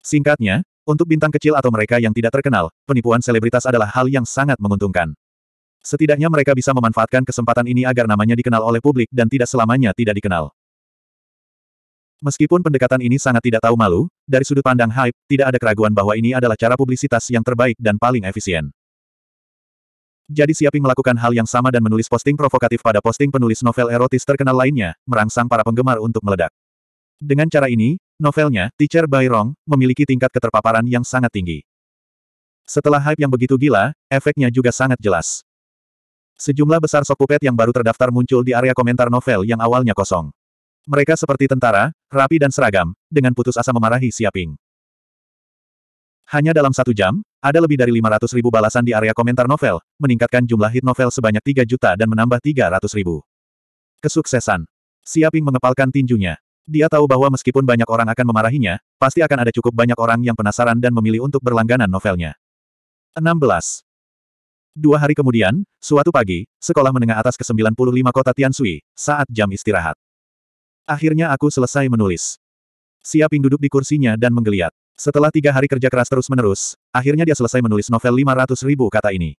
Speaker 1: Singkatnya, untuk bintang kecil atau mereka yang tidak terkenal, penipuan selebritas adalah hal yang sangat menguntungkan. Setidaknya mereka bisa memanfaatkan kesempatan ini agar namanya dikenal oleh publik dan tidak selamanya tidak dikenal. Meskipun pendekatan ini sangat tidak tahu malu, dari sudut pandang hype, tidak ada keraguan bahwa ini adalah cara publisitas yang terbaik dan paling efisien. Jadi yang melakukan hal yang sama dan menulis posting provokatif pada posting penulis novel erotis terkenal lainnya, merangsang para penggemar untuk meledak. Dengan cara ini, Novelnya, Teacher Bai Rong, memiliki tingkat keterpaparan yang sangat tinggi. Setelah hype yang begitu gila, efeknya juga sangat jelas. Sejumlah besar sokupet yang baru terdaftar muncul di area komentar novel yang awalnya kosong. Mereka seperti tentara, rapi dan seragam, dengan putus asa memarahi Siaping. Hanya dalam satu jam, ada lebih dari 500 ribu balasan di area komentar novel, meningkatkan jumlah hit novel sebanyak 3 juta dan menambah 300 ribu. Kesuksesan. Siaping mengepalkan tinjunya. Dia tahu bahwa meskipun banyak orang akan memarahinya, pasti akan ada cukup banyak orang yang penasaran dan memilih untuk berlangganan novelnya. 16. Dua hari kemudian, suatu pagi, sekolah menengah atas ke-95 kota Tiansui, saat jam istirahat. Akhirnya aku selesai menulis. Siaping duduk di kursinya dan menggeliat. Setelah tiga hari kerja keras terus-menerus, akhirnya dia selesai menulis novel 500 ribu kata ini.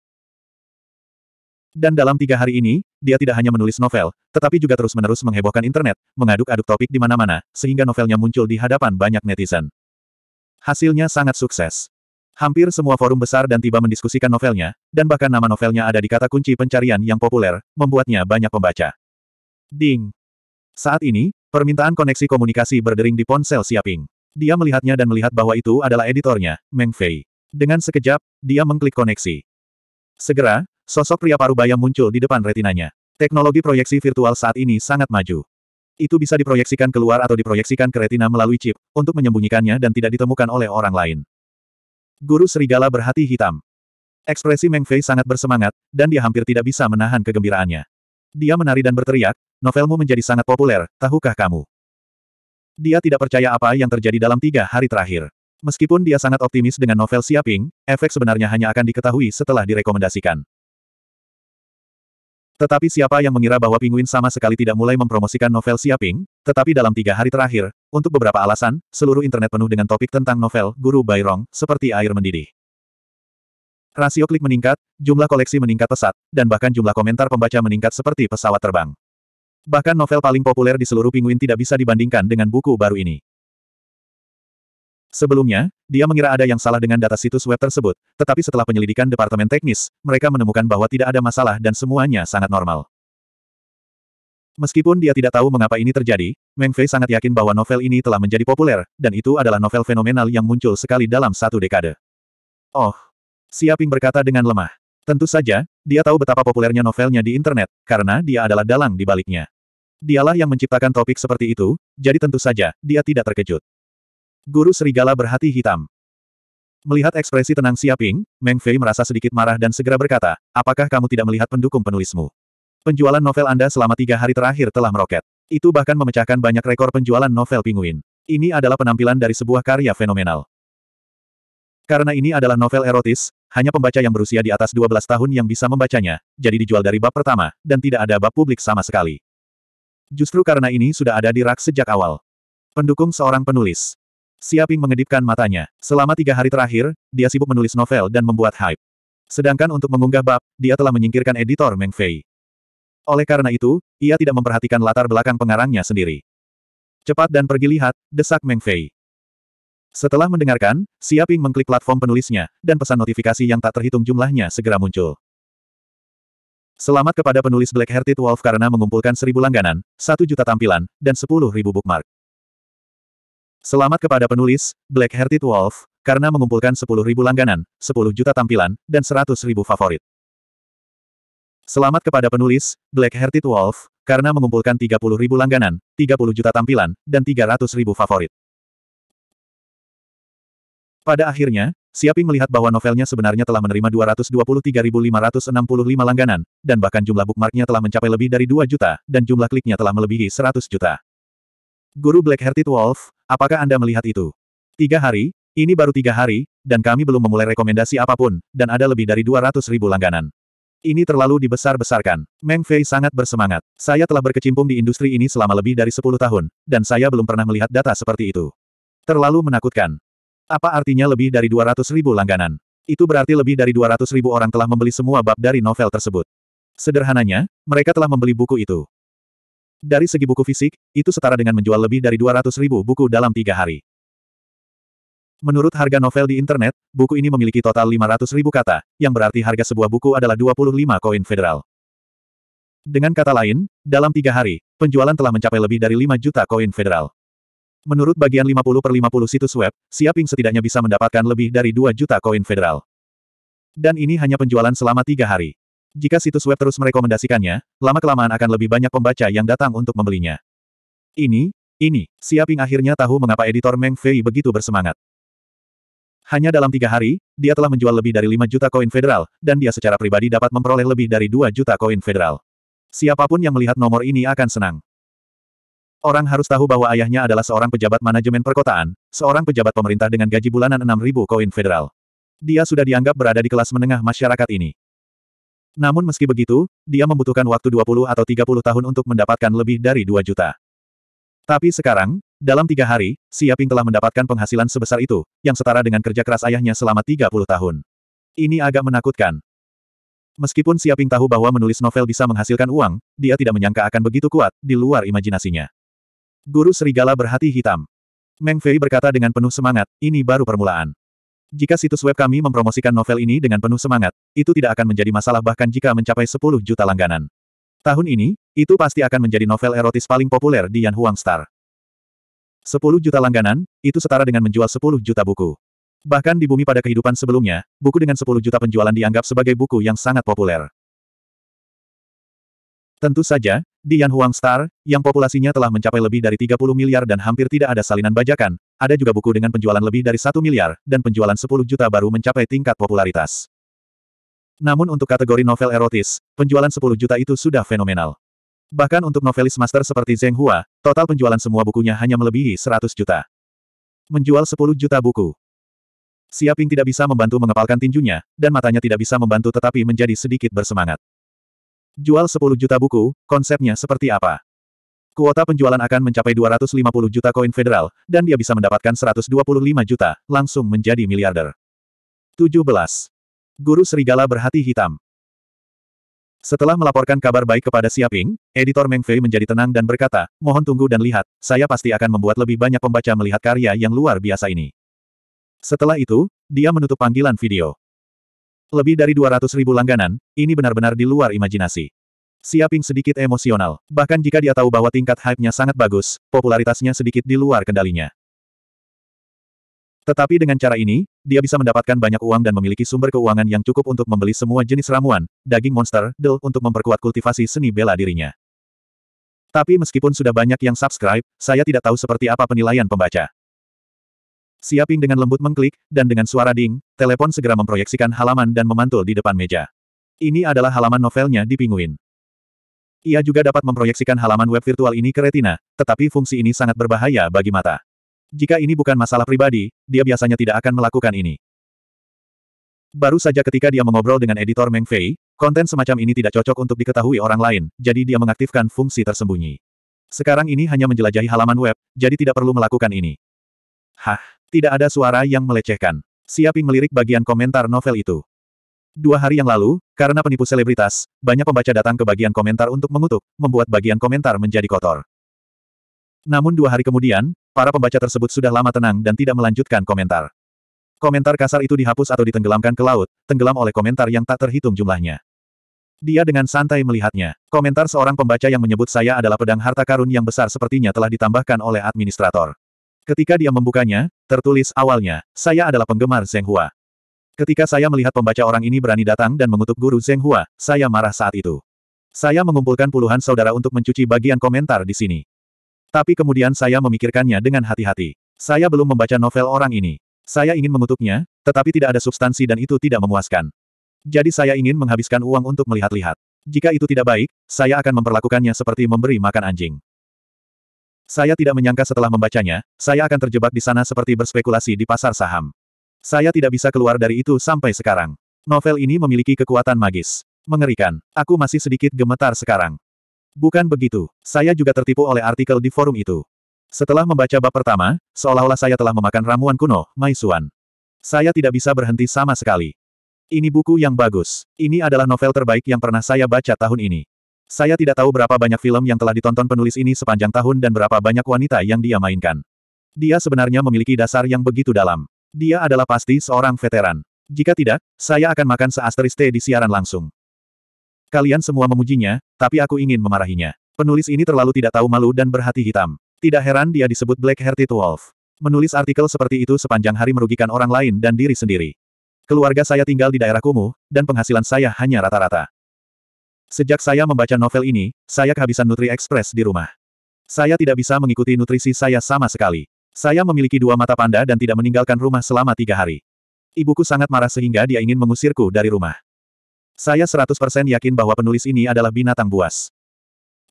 Speaker 1: Dan dalam tiga hari ini, dia tidak hanya menulis novel, tetapi juga terus-menerus menghebohkan internet, mengaduk-aduk topik di mana-mana, sehingga novelnya muncul di hadapan banyak netizen. Hasilnya sangat sukses. Hampir semua forum besar dan tiba mendiskusikan novelnya, dan bahkan nama novelnya ada di kata kunci pencarian yang populer, membuatnya banyak pembaca. Ding. Saat ini, permintaan koneksi komunikasi berdering di ponsel Siaping. Dia melihatnya dan melihat bahwa itu adalah editornya, Meng Fei. Dengan sekejap, dia mengklik koneksi. Segera, Sosok pria paruh baya muncul di depan retinanya. Teknologi proyeksi virtual saat ini sangat maju. Itu bisa diproyeksikan keluar atau diproyeksikan ke retina melalui chip, untuk menyembunyikannya dan tidak ditemukan oleh orang lain. Guru Serigala berhati hitam. Ekspresi Meng Fei sangat bersemangat, dan dia hampir tidak bisa menahan kegembiraannya. Dia menari dan berteriak, novelmu menjadi sangat populer, tahukah kamu? Dia tidak percaya apa yang terjadi dalam tiga hari terakhir. Meskipun dia sangat optimis dengan novel Siaping, efek sebenarnya hanya akan diketahui setelah direkomendasikan. Tetapi siapa yang mengira bahwa Penguin sama sekali tidak mulai mempromosikan novel Siaping, tetapi dalam tiga hari terakhir, untuk beberapa alasan, seluruh internet penuh dengan topik tentang novel Guru Bairong, seperti air mendidih. Rasio klik meningkat, jumlah koleksi meningkat pesat, dan bahkan jumlah komentar pembaca meningkat seperti pesawat terbang. Bahkan novel paling populer di seluruh Penguin tidak bisa dibandingkan dengan buku baru ini. Sebelumnya, dia mengira ada yang salah dengan data situs web tersebut, tetapi setelah penyelidikan Departemen Teknis, mereka menemukan bahwa tidak ada masalah dan semuanya sangat normal. Meskipun dia tidak tahu mengapa ini terjadi, Meng Fei sangat yakin bahwa novel ini telah menjadi populer, dan itu adalah novel fenomenal yang muncul sekali dalam satu dekade. Oh, Siaping berkata dengan lemah. Tentu saja, dia tahu betapa populernya novelnya di internet, karena dia adalah dalang di baliknya. Dialah yang menciptakan topik seperti itu, jadi tentu saja, dia tidak terkejut. Guru Serigala berhati hitam. Melihat ekspresi tenang Siaping, Meng Fei merasa sedikit marah dan segera berkata, apakah kamu tidak melihat pendukung penulismu? Penjualan novel Anda selama tiga hari terakhir telah meroket. Itu bahkan memecahkan banyak rekor penjualan novel Penguin. Ini adalah penampilan dari sebuah karya fenomenal. Karena ini adalah novel erotis, hanya pembaca yang berusia di atas 12 tahun yang bisa membacanya, jadi dijual dari bab pertama, dan tidak ada bab publik sama sekali. Justru karena ini sudah ada di rak sejak awal. Pendukung seorang penulis. Siaping mengedipkan matanya. Selama tiga hari terakhir, dia sibuk menulis novel dan membuat hype. Sedangkan untuk mengunggah bab, dia telah menyingkirkan editor Meng Fei. Oleh karena itu, ia tidak memperhatikan latar belakang pengarangnya sendiri. Cepat dan pergi lihat, desak Meng Fei. Setelah mendengarkan, Siaping mengklik platform penulisnya, dan pesan notifikasi yang tak terhitung jumlahnya segera muncul. Selamat kepada penulis Black Hearted Wolf karena mengumpulkan seribu langganan, satu juta tampilan, dan sepuluh ribu bookmark. Selamat kepada penulis, Black Hearted Wolf, karena mengumpulkan 10.000 langganan, 10 juta tampilan, dan 100.000 favorit. Selamat kepada penulis, Black Hearted Wolf, karena mengumpulkan 30.000 langganan, 30 juta tampilan, dan 300.000 favorit. Pada akhirnya, Siaping melihat bahwa novelnya sebenarnya telah menerima 223.565 langganan, dan bahkan jumlah bookmarknya telah mencapai lebih dari 2 juta, dan jumlah kliknya telah melebihi 100 juta. Guru Black Hearted Wolf, Apakah Anda melihat itu? Tiga hari, ini baru tiga hari, dan kami belum memulai rekomendasi apapun, dan ada lebih dari 200 ribu langganan. Ini terlalu dibesar-besarkan. Meng Fei sangat bersemangat. Saya telah berkecimpung di industri ini selama lebih dari 10 tahun, dan saya belum pernah melihat data seperti itu. Terlalu menakutkan. Apa artinya lebih dari 200 ribu langganan? Itu berarti lebih dari 200 ribu orang telah membeli semua bab dari novel tersebut. Sederhananya, mereka telah membeli buku itu. Dari segi buku fisik, itu setara dengan menjual lebih dari 200 ribu buku dalam tiga hari. Menurut harga novel di internet, buku ini memiliki total 500 ribu kata, yang berarti harga sebuah buku adalah 25 koin federal. Dengan kata lain, dalam tiga hari, penjualan telah mencapai lebih dari 5 juta koin federal. Menurut bagian 50 per 50 situs web, Siaping setidaknya bisa mendapatkan lebih dari 2 juta koin federal. Dan ini hanya penjualan selama tiga hari. Jika situs web terus merekomendasikannya, lama-kelamaan akan lebih banyak pembaca yang datang untuk membelinya. Ini, ini, Siaping akhirnya tahu mengapa editor Meng Fei begitu bersemangat. Hanya dalam tiga hari, dia telah menjual lebih dari 5 juta koin federal, dan dia secara pribadi dapat memperoleh lebih dari 2 juta koin federal. Siapapun yang melihat nomor ini akan senang. Orang harus tahu bahwa ayahnya adalah seorang pejabat manajemen perkotaan, seorang pejabat pemerintah dengan gaji bulanan 6.000 koin federal. Dia sudah dianggap berada di kelas menengah masyarakat ini. Namun meski begitu, dia membutuhkan waktu 20 atau 30 tahun untuk mendapatkan lebih dari 2 juta. Tapi sekarang, dalam tiga hari, Siaping telah mendapatkan penghasilan sebesar itu, yang setara dengan kerja keras ayahnya selama 30 tahun. Ini agak menakutkan. Meskipun Siaping tahu bahwa menulis novel bisa menghasilkan uang, dia tidak menyangka akan begitu kuat, di luar imajinasinya. Guru Serigala berhati hitam. Meng Fei berkata dengan penuh semangat, ini baru permulaan. Jika situs web kami mempromosikan novel ini dengan penuh semangat, itu tidak akan menjadi masalah bahkan jika mencapai 10 juta langganan. Tahun ini, itu pasti akan menjadi novel erotis paling populer di Yan Huang Star. 10 juta langganan, itu setara dengan menjual 10 juta buku. Bahkan di bumi pada kehidupan sebelumnya, buku dengan 10 juta penjualan dianggap sebagai buku yang sangat populer. Tentu saja, Dian Huang Star, yang populasinya telah mencapai lebih dari 30 miliar dan hampir tidak ada salinan bajakan, ada juga buku dengan penjualan lebih dari 1 miliar, dan penjualan 10 juta baru mencapai tingkat popularitas. Namun untuk kategori novel erotis, penjualan 10 juta itu sudah fenomenal. Bahkan untuk novelis master seperti Zheng Hua, total penjualan semua bukunya hanya melebihi 100 juta. Menjual 10 juta buku. Siaping tidak bisa membantu mengepalkan tinjunya, dan matanya tidak bisa membantu tetapi menjadi sedikit bersemangat. Jual 10 juta buku, konsepnya seperti apa? Kuota penjualan akan mencapai 250 juta koin federal, dan dia bisa mendapatkan 125 juta, langsung menjadi miliarder. 17. Guru Serigala Berhati Hitam Setelah melaporkan kabar baik kepada Siaping, editor Meng Fei menjadi tenang dan berkata, mohon tunggu dan lihat, saya pasti akan membuat lebih banyak pembaca melihat karya yang luar biasa ini. Setelah itu, dia menutup panggilan video. Lebih dari 200 ribu langganan, ini benar-benar di luar imajinasi. Siaping sedikit emosional, bahkan jika dia tahu bahwa tingkat hype-nya sangat bagus, popularitasnya sedikit di luar kendalinya. Tetapi dengan cara ini, dia bisa mendapatkan banyak uang dan memiliki sumber keuangan yang cukup untuk membeli semua jenis ramuan, daging monster, del, untuk memperkuat kultivasi seni bela dirinya. Tapi meskipun sudah banyak yang subscribe, saya tidak tahu seperti apa penilaian pembaca. Siaping dengan lembut mengklik, dan dengan suara ding, telepon segera memproyeksikan halaman dan memantul di depan meja. Ini adalah halaman novelnya di Penguin. Ia juga dapat memproyeksikan halaman web virtual ini ke retina, tetapi fungsi ini sangat berbahaya bagi mata. Jika ini bukan masalah pribadi, dia biasanya tidak akan melakukan ini. Baru saja ketika dia mengobrol dengan editor Meng Fei, konten semacam ini tidak cocok untuk diketahui orang lain, jadi dia mengaktifkan fungsi tersembunyi. Sekarang ini hanya menjelajahi halaman web, jadi tidak perlu melakukan ini. Hah, tidak ada suara yang melecehkan. Siaping melirik bagian komentar novel itu. Dua hari yang lalu, karena penipu selebritas, banyak pembaca datang ke bagian komentar untuk mengutuk, membuat bagian komentar menjadi kotor. Namun dua hari kemudian, para pembaca tersebut sudah lama tenang dan tidak melanjutkan komentar. Komentar kasar itu dihapus atau ditenggelamkan ke laut, tenggelam oleh komentar yang tak terhitung jumlahnya. Dia dengan santai melihatnya. Komentar seorang pembaca yang menyebut saya adalah pedang harta karun yang besar sepertinya telah ditambahkan oleh administrator. Ketika dia membukanya, tertulis awalnya, saya adalah penggemar Zeng Hua. Ketika saya melihat pembaca orang ini berani datang dan mengutuk guru Zeng Hua, saya marah saat itu. Saya mengumpulkan puluhan saudara untuk mencuci bagian komentar di sini. Tapi kemudian saya memikirkannya dengan hati-hati. Saya belum membaca novel orang ini. Saya ingin mengutuknya, tetapi tidak ada substansi dan itu tidak memuaskan. Jadi saya ingin menghabiskan uang untuk melihat-lihat. Jika itu tidak baik, saya akan memperlakukannya seperti memberi makan anjing. Saya tidak menyangka setelah membacanya, saya akan terjebak di sana seperti berspekulasi di pasar saham. Saya tidak bisa keluar dari itu sampai sekarang. Novel ini memiliki kekuatan magis. Mengerikan. Aku masih sedikit gemetar sekarang. Bukan begitu. Saya juga tertipu oleh artikel di forum itu. Setelah membaca bab pertama, seolah-olah saya telah memakan ramuan kuno, Maisuan. Saya tidak bisa berhenti sama sekali. Ini buku yang bagus. Ini adalah novel terbaik yang pernah saya baca tahun ini. Saya tidak tahu berapa banyak film yang telah ditonton penulis ini sepanjang tahun dan berapa banyak wanita yang dia mainkan. Dia sebenarnya memiliki dasar yang begitu dalam. Dia adalah pasti seorang veteran. Jika tidak, saya akan makan seasteriste di siaran langsung. Kalian semua memujinya, tapi aku ingin memarahinya. Penulis ini terlalu tidak tahu malu dan berhati hitam. Tidak heran dia disebut Black-Hearted Wolf. Menulis artikel seperti itu sepanjang hari merugikan orang lain dan diri sendiri. Keluarga saya tinggal di daerah kumuh, dan penghasilan saya hanya rata-rata. Sejak saya membaca novel ini, saya kehabisan Nutri Express di rumah. Saya tidak bisa mengikuti nutrisi saya sama sekali. Saya memiliki dua mata panda dan tidak meninggalkan rumah selama tiga hari. Ibuku sangat marah sehingga dia ingin mengusirku dari rumah. Saya 100% yakin bahwa penulis ini adalah binatang buas.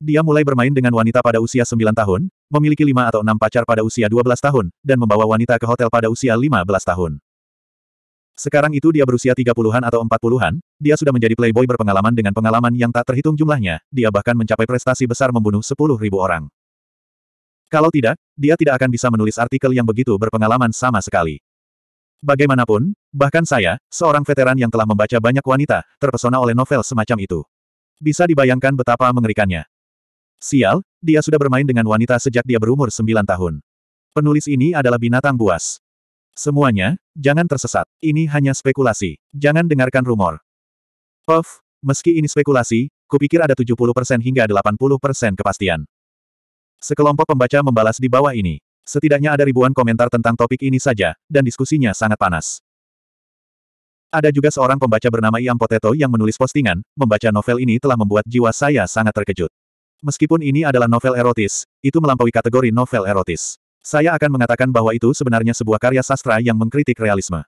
Speaker 1: Dia mulai bermain dengan wanita pada usia 9 tahun, memiliki 5 atau 6 pacar pada usia 12 tahun, dan membawa wanita ke hotel pada usia 15 tahun. Sekarang itu dia berusia 30-an atau 40-an, dia sudah menjadi playboy berpengalaman dengan pengalaman yang tak terhitung jumlahnya, dia bahkan mencapai prestasi besar membunuh 10.000 orang. Kalau tidak, dia tidak akan bisa menulis artikel yang begitu berpengalaman sama sekali. Bagaimanapun, bahkan saya, seorang veteran yang telah membaca banyak wanita, terpesona oleh novel semacam itu. Bisa dibayangkan betapa mengerikannya. Sial, dia sudah bermain dengan wanita sejak dia berumur 9 tahun. Penulis ini adalah binatang buas. Semuanya, jangan tersesat. Ini hanya spekulasi. Jangan dengarkan rumor. Of, meski ini spekulasi, kupikir ada 70% hingga 80% kepastian. Sekelompok pembaca membalas di bawah ini. Setidaknya ada ribuan komentar tentang topik ini saja, dan diskusinya sangat panas. Ada juga seorang pembaca bernama Iam Poteto yang menulis postingan, membaca novel ini telah membuat jiwa saya sangat terkejut. Meskipun ini adalah novel erotis, itu melampaui kategori novel erotis. Saya akan mengatakan bahwa itu sebenarnya sebuah karya sastra yang mengkritik realisme.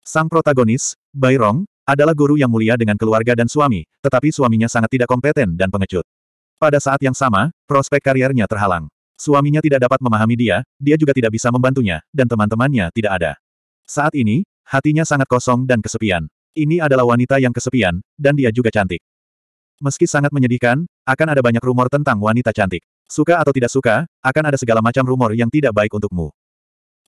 Speaker 1: Sang protagonis, Bai Rong, adalah guru yang mulia dengan keluarga dan suami, tetapi suaminya sangat tidak kompeten dan pengecut. Pada saat yang sama, prospek kariernya terhalang. Suaminya tidak dapat memahami dia, dia juga tidak bisa membantunya, dan teman-temannya tidak ada. Saat ini, hatinya sangat kosong dan kesepian. Ini adalah wanita yang kesepian, dan dia juga cantik. Meski sangat menyedihkan, akan ada banyak rumor tentang wanita cantik. Suka atau tidak suka, akan ada segala macam rumor yang tidak baik untukmu.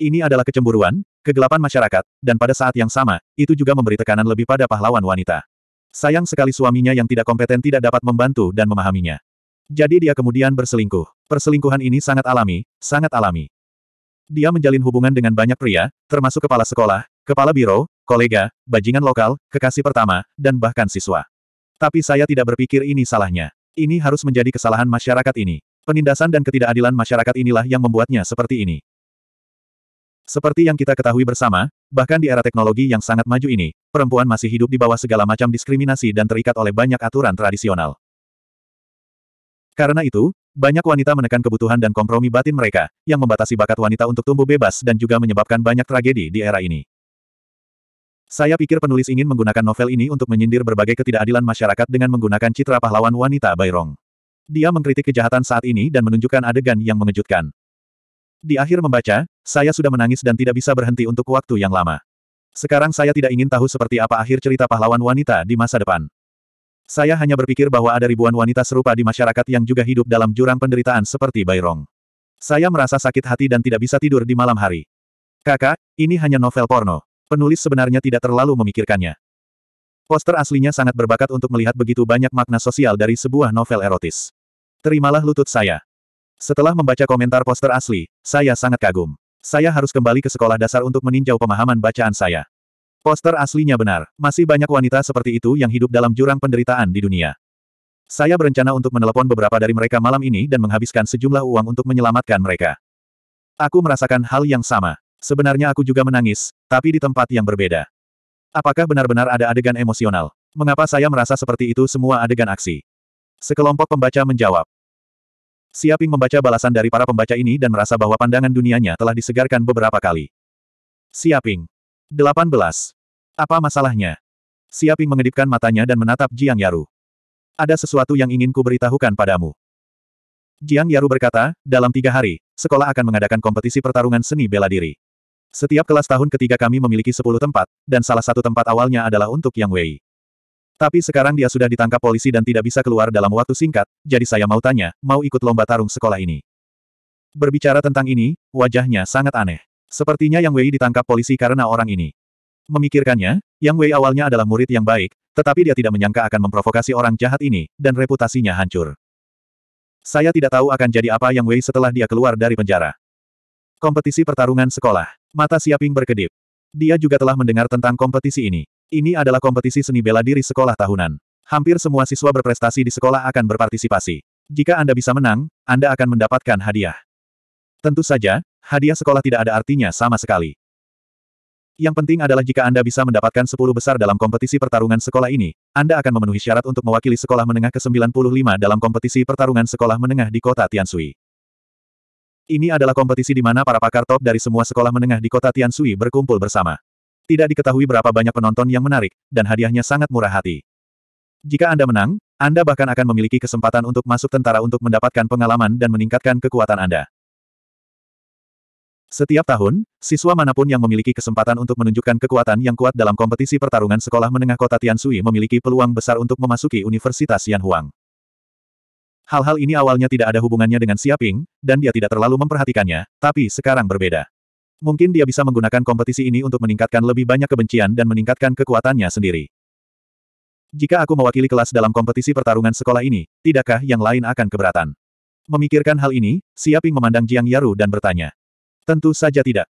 Speaker 1: Ini adalah kecemburuan, kegelapan masyarakat, dan pada saat yang sama, itu juga memberi tekanan lebih pada pahlawan wanita. Sayang sekali suaminya yang tidak kompeten tidak dapat membantu dan memahaminya. Jadi dia kemudian berselingkuh. Perselingkuhan ini sangat alami, sangat alami. Dia menjalin hubungan dengan banyak pria, termasuk kepala sekolah, kepala biro, kolega, bajingan lokal, kekasih pertama, dan bahkan siswa. Tapi saya tidak berpikir ini salahnya. Ini harus menjadi kesalahan masyarakat ini. Penindasan dan ketidakadilan masyarakat inilah yang membuatnya seperti ini. Seperti yang kita ketahui bersama, bahkan di era teknologi yang sangat maju ini, perempuan masih hidup di bawah segala macam diskriminasi dan terikat oleh banyak aturan tradisional. Karena itu, banyak wanita menekan kebutuhan dan kompromi batin mereka, yang membatasi bakat wanita untuk tumbuh bebas dan juga menyebabkan banyak tragedi di era ini. Saya pikir penulis ingin menggunakan novel ini untuk menyindir berbagai ketidakadilan masyarakat dengan menggunakan citra pahlawan wanita Bayrong. Dia mengkritik kejahatan saat ini dan menunjukkan adegan yang mengejutkan. Di akhir membaca, saya sudah menangis dan tidak bisa berhenti untuk waktu yang lama. Sekarang saya tidak ingin tahu seperti apa akhir cerita pahlawan wanita di masa depan. Saya hanya berpikir bahwa ada ribuan wanita serupa di masyarakat yang juga hidup dalam jurang penderitaan seperti Bayrong. Saya merasa sakit hati dan tidak bisa tidur di malam hari. Kakak, ini hanya novel porno. Penulis sebenarnya tidak terlalu memikirkannya. Poster aslinya sangat berbakat untuk melihat begitu banyak makna sosial dari sebuah novel erotis. Terimalah lutut saya. Setelah membaca komentar poster asli, saya sangat kagum. Saya harus kembali ke sekolah dasar untuk meninjau pemahaman bacaan saya. Poster aslinya benar, masih banyak wanita seperti itu yang hidup dalam jurang penderitaan di dunia. Saya berencana untuk menelepon beberapa dari mereka malam ini dan menghabiskan sejumlah uang untuk menyelamatkan mereka. Aku merasakan hal yang sama. Sebenarnya aku juga menangis, tapi di tempat yang berbeda. Apakah benar-benar ada adegan emosional? Mengapa saya merasa seperti itu semua adegan aksi? Sekelompok pembaca menjawab. Siaping membaca balasan dari para pembaca ini dan merasa bahwa pandangan dunianya telah disegarkan beberapa kali. Siaping. 18. Apa masalahnya? Siaping mengedipkan matanya dan menatap Jiang Yaru. Ada sesuatu yang ingin ku beritahukan padamu. Jiang Yaru berkata, dalam tiga hari, sekolah akan mengadakan kompetisi pertarungan seni bela diri. Setiap kelas tahun ketiga kami memiliki sepuluh tempat, dan salah satu tempat awalnya adalah untuk Yang Wei. Tapi sekarang dia sudah ditangkap polisi dan tidak bisa keluar dalam waktu singkat, jadi saya mau tanya, mau ikut lomba tarung sekolah ini? Berbicara tentang ini, wajahnya sangat aneh. Sepertinya Yang Wei ditangkap polisi karena orang ini. Memikirkannya, Yang Wei awalnya adalah murid yang baik, tetapi dia tidak menyangka akan memprovokasi orang jahat ini, dan reputasinya hancur. Saya tidak tahu akan jadi apa Yang Wei setelah dia keluar dari penjara. Kompetisi pertarungan sekolah. Mata Siaping berkedip. Dia juga telah mendengar tentang kompetisi ini. Ini adalah kompetisi seni bela diri sekolah tahunan. Hampir semua siswa berprestasi di sekolah akan berpartisipasi. Jika Anda bisa menang, Anda akan mendapatkan hadiah. Tentu saja, hadiah sekolah tidak ada artinya sama sekali. Yang penting adalah jika Anda bisa mendapatkan 10 besar dalam kompetisi pertarungan sekolah ini, Anda akan memenuhi syarat untuk mewakili sekolah menengah ke-95 dalam kompetisi pertarungan sekolah menengah di kota Tiansui. Ini adalah kompetisi di mana para pakar top dari semua sekolah menengah di kota Tiansui berkumpul bersama. Tidak diketahui berapa banyak penonton yang menarik, dan hadiahnya sangat murah hati. Jika Anda menang, Anda bahkan akan memiliki kesempatan untuk masuk tentara untuk mendapatkan pengalaman dan meningkatkan kekuatan Anda. Setiap tahun, siswa manapun yang memiliki kesempatan untuk menunjukkan kekuatan yang kuat dalam kompetisi pertarungan sekolah menengah kota Tiansui memiliki peluang besar untuk memasuki Universitas Yanhuang. Hal-hal ini awalnya tidak ada hubungannya dengan Siaping, dan dia tidak terlalu memperhatikannya, tapi sekarang berbeda. Mungkin dia bisa menggunakan kompetisi ini untuk meningkatkan lebih banyak kebencian dan meningkatkan kekuatannya sendiri. Jika aku mewakili kelas dalam kompetisi pertarungan sekolah ini, tidakkah yang lain akan keberatan? Memikirkan hal ini, Siaping memandang Jiang Yaru dan bertanya. Tentu saja tidak.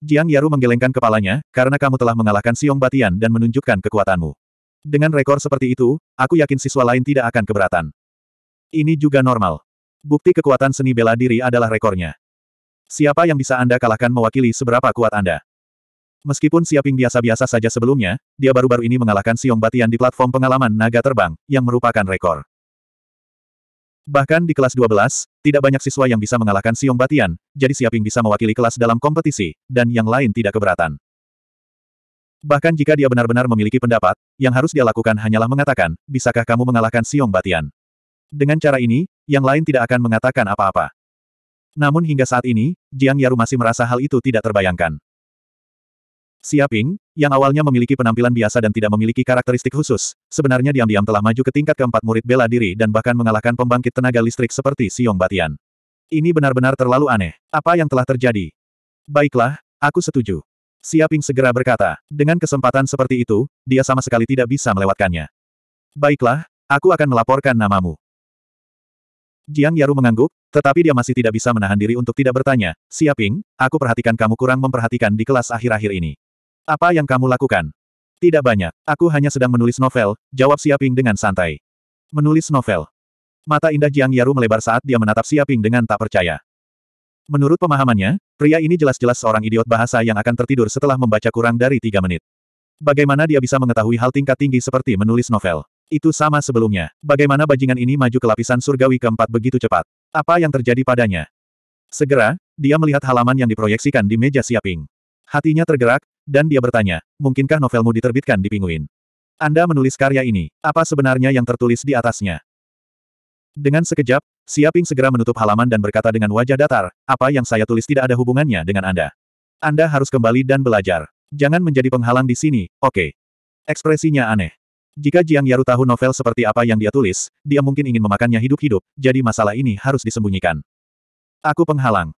Speaker 1: Jiang Yaru menggelengkan kepalanya, karena kamu telah mengalahkan Siong Batian dan menunjukkan kekuatanmu. Dengan rekor seperti itu, aku yakin siswa lain tidak akan keberatan. Ini juga normal. Bukti kekuatan seni bela diri adalah rekornya. Siapa yang bisa Anda kalahkan mewakili seberapa kuat Anda. Meskipun Siaping biasa-biasa saja sebelumnya, dia baru-baru ini mengalahkan Siong Batian di platform pengalaman naga terbang, yang merupakan rekor. Bahkan di kelas 12, tidak banyak siswa yang bisa mengalahkan Siong Batian, jadi Siaping bisa mewakili kelas dalam kompetisi, dan yang lain tidak keberatan. Bahkan jika dia benar-benar memiliki pendapat, yang harus dia lakukan hanyalah mengatakan, bisakah kamu mengalahkan Siong Batian? Dengan cara ini, yang lain tidak akan mengatakan apa-apa. Namun hingga saat ini, Jiang Yaru masih merasa hal itu tidak terbayangkan. Siaping, yang awalnya memiliki penampilan biasa dan tidak memiliki karakteristik khusus, sebenarnya diam-diam telah maju ke tingkat keempat murid bela diri dan bahkan mengalahkan pembangkit tenaga listrik seperti Siong Batian. Ini benar-benar terlalu aneh. Apa yang telah terjadi? Baiklah, aku setuju. Siaping segera berkata, dengan kesempatan seperti itu, dia sama sekali tidak bisa melewatkannya. Baiklah, aku akan melaporkan namamu. Jiang Yaru mengangguk, tetapi dia masih tidak bisa menahan diri untuk tidak bertanya, Siaping, aku perhatikan kamu kurang memperhatikan di kelas akhir-akhir ini. Apa yang kamu lakukan? Tidak banyak, aku hanya sedang menulis novel, jawab Siaping dengan santai. Menulis novel. Mata indah Jiang Yaru melebar saat dia menatap Siaping dengan tak percaya. Menurut pemahamannya, pria ini jelas-jelas seorang idiot bahasa yang akan tertidur setelah membaca kurang dari tiga menit. Bagaimana dia bisa mengetahui hal tingkat tinggi seperti menulis novel? Itu sama sebelumnya. Bagaimana bajingan ini maju ke lapisan surgawi keempat begitu cepat? Apa yang terjadi padanya? Segera, dia melihat halaman yang diproyeksikan di meja siaping. Hatinya tergerak, dan dia bertanya, mungkinkah novelmu diterbitkan di Pinguin? Anda menulis karya ini, apa sebenarnya yang tertulis di atasnya? Dengan sekejap, Siaping segera menutup halaman dan berkata dengan wajah datar, apa yang saya tulis tidak ada hubungannya dengan Anda. Anda harus kembali dan belajar. Jangan menjadi penghalang di sini, oke. Okay. Ekspresinya aneh. Jika Jiang Yaru tahu novel seperti apa yang dia tulis, dia mungkin ingin memakannya hidup-hidup, jadi masalah ini harus disembunyikan. Aku penghalang.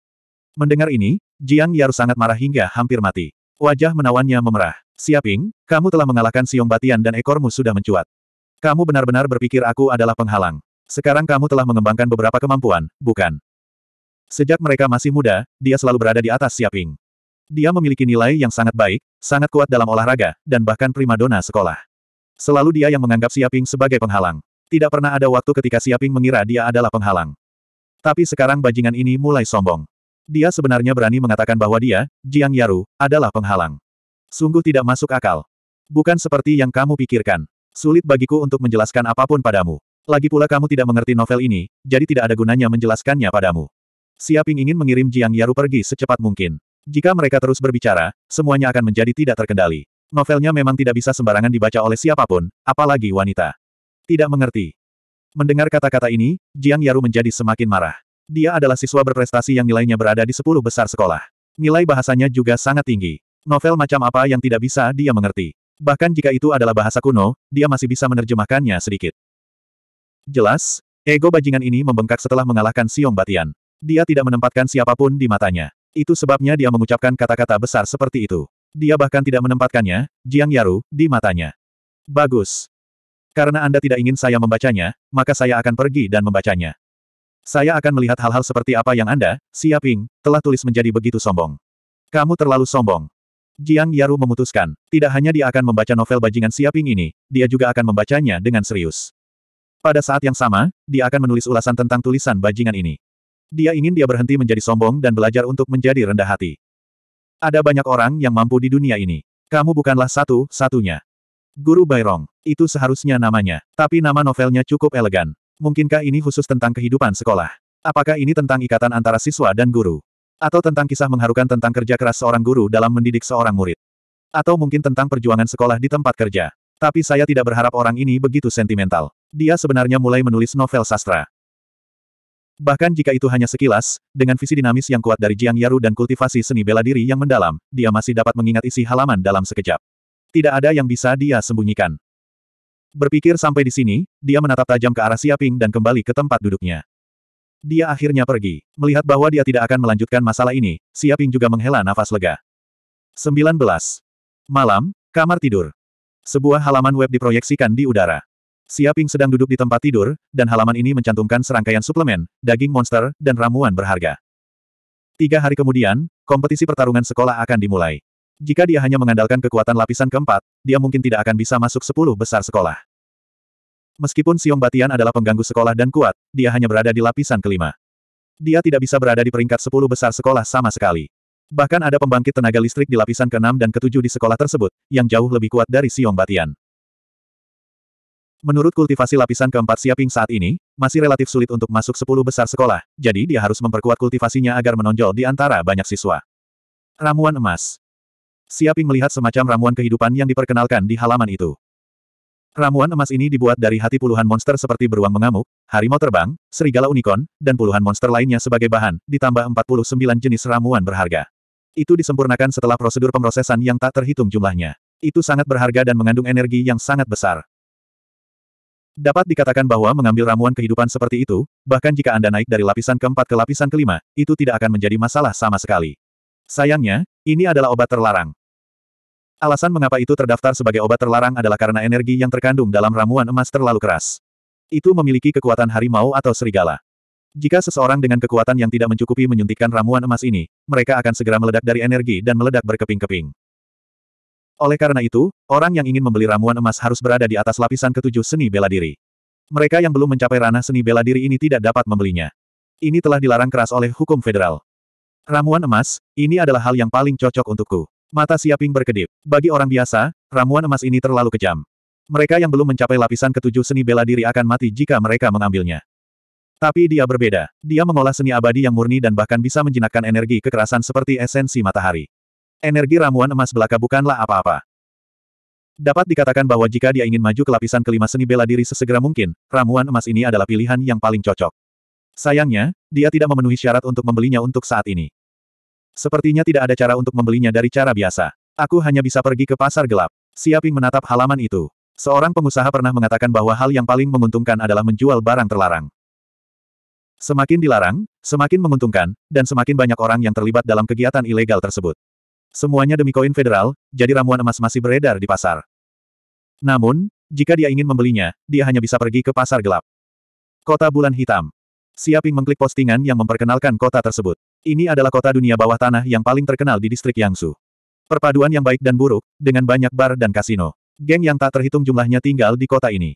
Speaker 1: Mendengar ini, Jiang Yaru sangat marah hingga hampir mati. Wajah menawannya memerah. Siaping, kamu telah mengalahkan Siong Batian dan ekormu sudah mencuat. Kamu benar-benar berpikir aku adalah penghalang. Sekarang kamu telah mengembangkan beberapa kemampuan, bukan? Sejak mereka masih muda, dia selalu berada di atas Siaping. Dia memiliki nilai yang sangat baik, sangat kuat dalam olahraga, dan bahkan primadona sekolah. Selalu dia yang menganggap Siaping sebagai penghalang. Tidak pernah ada waktu ketika Siaping mengira dia adalah penghalang. Tapi sekarang bajingan ini mulai sombong. Dia sebenarnya berani mengatakan bahwa dia, Jiang Yaru, adalah penghalang. Sungguh tidak masuk akal. Bukan seperti yang kamu pikirkan. Sulit bagiku untuk menjelaskan apapun padamu. Lagi pula kamu tidak mengerti novel ini, jadi tidak ada gunanya menjelaskannya padamu. Siaping ingin mengirim Jiang Yaru pergi secepat mungkin. Jika mereka terus berbicara, semuanya akan menjadi tidak terkendali. Novelnya memang tidak bisa sembarangan dibaca oleh siapapun, apalagi wanita. Tidak mengerti. Mendengar kata-kata ini, Jiang Yaru menjadi semakin marah. Dia adalah siswa berprestasi yang nilainya berada di sepuluh besar sekolah. Nilai bahasanya juga sangat tinggi. Novel macam apa yang tidak bisa dia mengerti. Bahkan jika itu adalah bahasa kuno, dia masih bisa menerjemahkannya sedikit. Jelas, ego bajingan ini membengkak setelah mengalahkan Siong Batian. Dia tidak menempatkan siapapun di matanya. Itu sebabnya dia mengucapkan kata-kata besar seperti itu. Dia bahkan tidak menempatkannya, Jiang Yaru, di matanya. Bagus. Karena Anda tidak ingin saya membacanya, maka saya akan pergi dan membacanya. Saya akan melihat hal-hal seperti apa yang Anda, Siaping, telah tulis menjadi begitu sombong. Kamu terlalu sombong. Jiang Yaru memutuskan, tidak hanya dia akan membaca novel bajingan Siaping ini, dia juga akan membacanya dengan serius. Pada saat yang sama, dia akan menulis ulasan tentang tulisan bajingan ini. Dia ingin dia berhenti menjadi sombong dan belajar untuk menjadi rendah hati. Ada banyak orang yang mampu di dunia ini. Kamu bukanlah satu-satunya. Guru Bayrong, itu seharusnya namanya. Tapi nama novelnya cukup elegan. Mungkinkah ini khusus tentang kehidupan sekolah? Apakah ini tentang ikatan antara siswa dan guru? Atau tentang kisah mengharukan tentang kerja keras seorang guru dalam mendidik seorang murid? Atau mungkin tentang perjuangan sekolah di tempat kerja? Tapi saya tidak berharap orang ini begitu sentimental. Dia sebenarnya mulai menulis novel sastra. Bahkan jika itu hanya sekilas, dengan visi dinamis yang kuat dari Jiang Yaru dan kultivasi seni bela diri yang mendalam, dia masih dapat mengingat isi halaman dalam sekejap. Tidak ada yang bisa dia sembunyikan. Berpikir sampai di sini, dia menatap tajam ke arah Siaping dan kembali ke tempat duduknya. Dia akhirnya pergi. Melihat bahwa dia tidak akan melanjutkan masalah ini, Siaping juga menghela nafas lega. 19. Malam, kamar tidur. Sebuah halaman web diproyeksikan di udara. Siaping sedang duduk di tempat tidur, dan halaman ini mencantumkan serangkaian suplemen, daging monster, dan ramuan berharga. Tiga hari kemudian, kompetisi pertarungan sekolah akan dimulai. Jika dia hanya mengandalkan kekuatan lapisan keempat, dia mungkin tidak akan bisa masuk sepuluh besar sekolah. Meskipun Siong Batian adalah pengganggu sekolah dan kuat, dia hanya berada di lapisan kelima. Dia tidak bisa berada di peringkat sepuluh besar sekolah sama sekali. Bahkan ada pembangkit tenaga listrik di lapisan keenam dan ketujuh di sekolah tersebut, yang jauh lebih kuat dari Siong Batian. Menurut kultivasi lapisan keempat Siaping saat ini, masih relatif sulit untuk masuk sepuluh besar sekolah, jadi dia harus memperkuat kultivasinya agar menonjol di antara banyak siswa. Ramuan Emas Siaping melihat semacam ramuan kehidupan yang diperkenalkan di halaman itu. Ramuan emas ini dibuat dari hati puluhan monster seperti beruang mengamuk, harimau terbang, serigala unicorn, dan puluhan monster lainnya sebagai bahan, ditambah 49 jenis ramuan berharga. Itu disempurnakan setelah prosedur pemrosesan yang tak terhitung jumlahnya. Itu sangat berharga dan mengandung energi yang sangat besar. Dapat dikatakan bahwa mengambil ramuan kehidupan seperti itu, bahkan jika Anda naik dari lapisan keempat ke lapisan kelima, itu tidak akan menjadi masalah sama sekali. Sayangnya, ini adalah obat terlarang. Alasan mengapa itu terdaftar sebagai obat terlarang adalah karena energi yang terkandung dalam ramuan emas terlalu keras. Itu memiliki kekuatan harimau atau serigala. Jika seseorang dengan kekuatan yang tidak mencukupi menyuntikkan ramuan emas ini, mereka akan segera meledak dari energi dan meledak berkeping-keping. Oleh karena itu, orang yang ingin membeli ramuan emas harus berada di atas lapisan ketujuh seni bela diri. Mereka yang belum mencapai ranah seni bela diri ini tidak dapat membelinya. Ini telah dilarang keras oleh hukum federal. Ramuan emas, ini adalah hal yang paling cocok untukku. Mata Siaping berkedip. Bagi orang biasa, ramuan emas ini terlalu kejam. Mereka yang belum mencapai lapisan ketujuh seni bela diri akan mati jika mereka mengambilnya. Tapi dia berbeda. Dia mengolah seni abadi yang murni dan bahkan bisa menjinakkan energi kekerasan seperti esensi matahari. Energi ramuan emas belaka bukanlah apa-apa. Dapat dikatakan bahwa jika dia ingin maju ke lapisan kelima seni bela diri sesegera mungkin, ramuan emas ini adalah pilihan yang paling cocok. Sayangnya, dia tidak memenuhi syarat untuk membelinya untuk saat ini. Sepertinya tidak ada cara untuk membelinya dari cara biasa. Aku hanya bisa pergi ke pasar gelap. Siaping menatap halaman itu. Seorang pengusaha pernah mengatakan bahwa hal yang paling menguntungkan adalah menjual barang terlarang. Semakin dilarang, semakin menguntungkan, dan semakin banyak orang yang terlibat dalam kegiatan ilegal tersebut. Semuanya demi koin federal, jadi ramuan emas masih beredar di pasar. Namun, jika dia ingin membelinya, dia hanya bisa pergi ke pasar gelap. Kota Bulan Hitam. Siaping mengklik postingan yang memperkenalkan kota tersebut. Ini adalah kota dunia bawah tanah yang paling terkenal di distrik Yangsu. Perpaduan yang baik dan buruk, dengan banyak bar dan kasino. Geng yang tak terhitung jumlahnya tinggal di kota ini.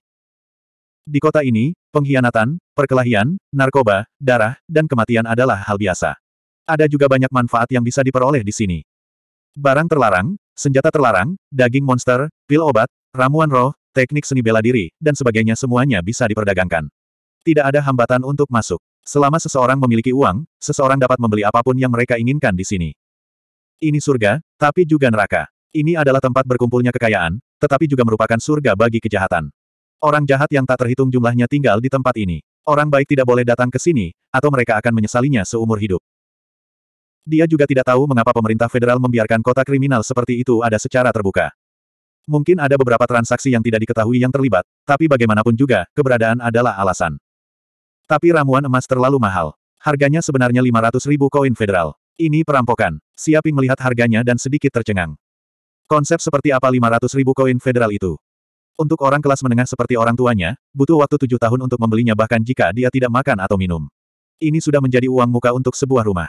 Speaker 1: Di kota ini, pengkhianatan, perkelahian, narkoba, darah, dan kematian adalah hal biasa. Ada juga banyak manfaat yang bisa diperoleh di sini. Barang terlarang, senjata terlarang, daging monster, pil obat, ramuan roh, teknik seni bela diri, dan sebagainya semuanya bisa diperdagangkan. Tidak ada hambatan untuk masuk. Selama seseorang memiliki uang, seseorang dapat membeli apapun yang mereka inginkan di sini. Ini surga, tapi juga neraka. Ini adalah tempat berkumpulnya kekayaan, tetapi juga merupakan surga bagi kejahatan. Orang jahat yang tak terhitung jumlahnya tinggal di tempat ini. Orang baik tidak boleh datang ke sini, atau mereka akan menyesalinya seumur hidup. Dia juga tidak tahu mengapa pemerintah federal membiarkan kota kriminal seperti itu ada secara terbuka. Mungkin ada beberapa transaksi yang tidak diketahui yang terlibat, tapi bagaimanapun juga, keberadaan adalah alasan. Tapi ramuan emas terlalu mahal. Harganya sebenarnya 500 ribu koin federal. Ini perampokan. Siaping melihat harganya dan sedikit tercengang. Konsep seperti apa 500 ribu koin federal itu? Untuk orang kelas menengah seperti orang tuanya, butuh waktu tujuh tahun untuk membelinya bahkan jika dia tidak makan atau minum. Ini sudah menjadi uang muka untuk sebuah rumah.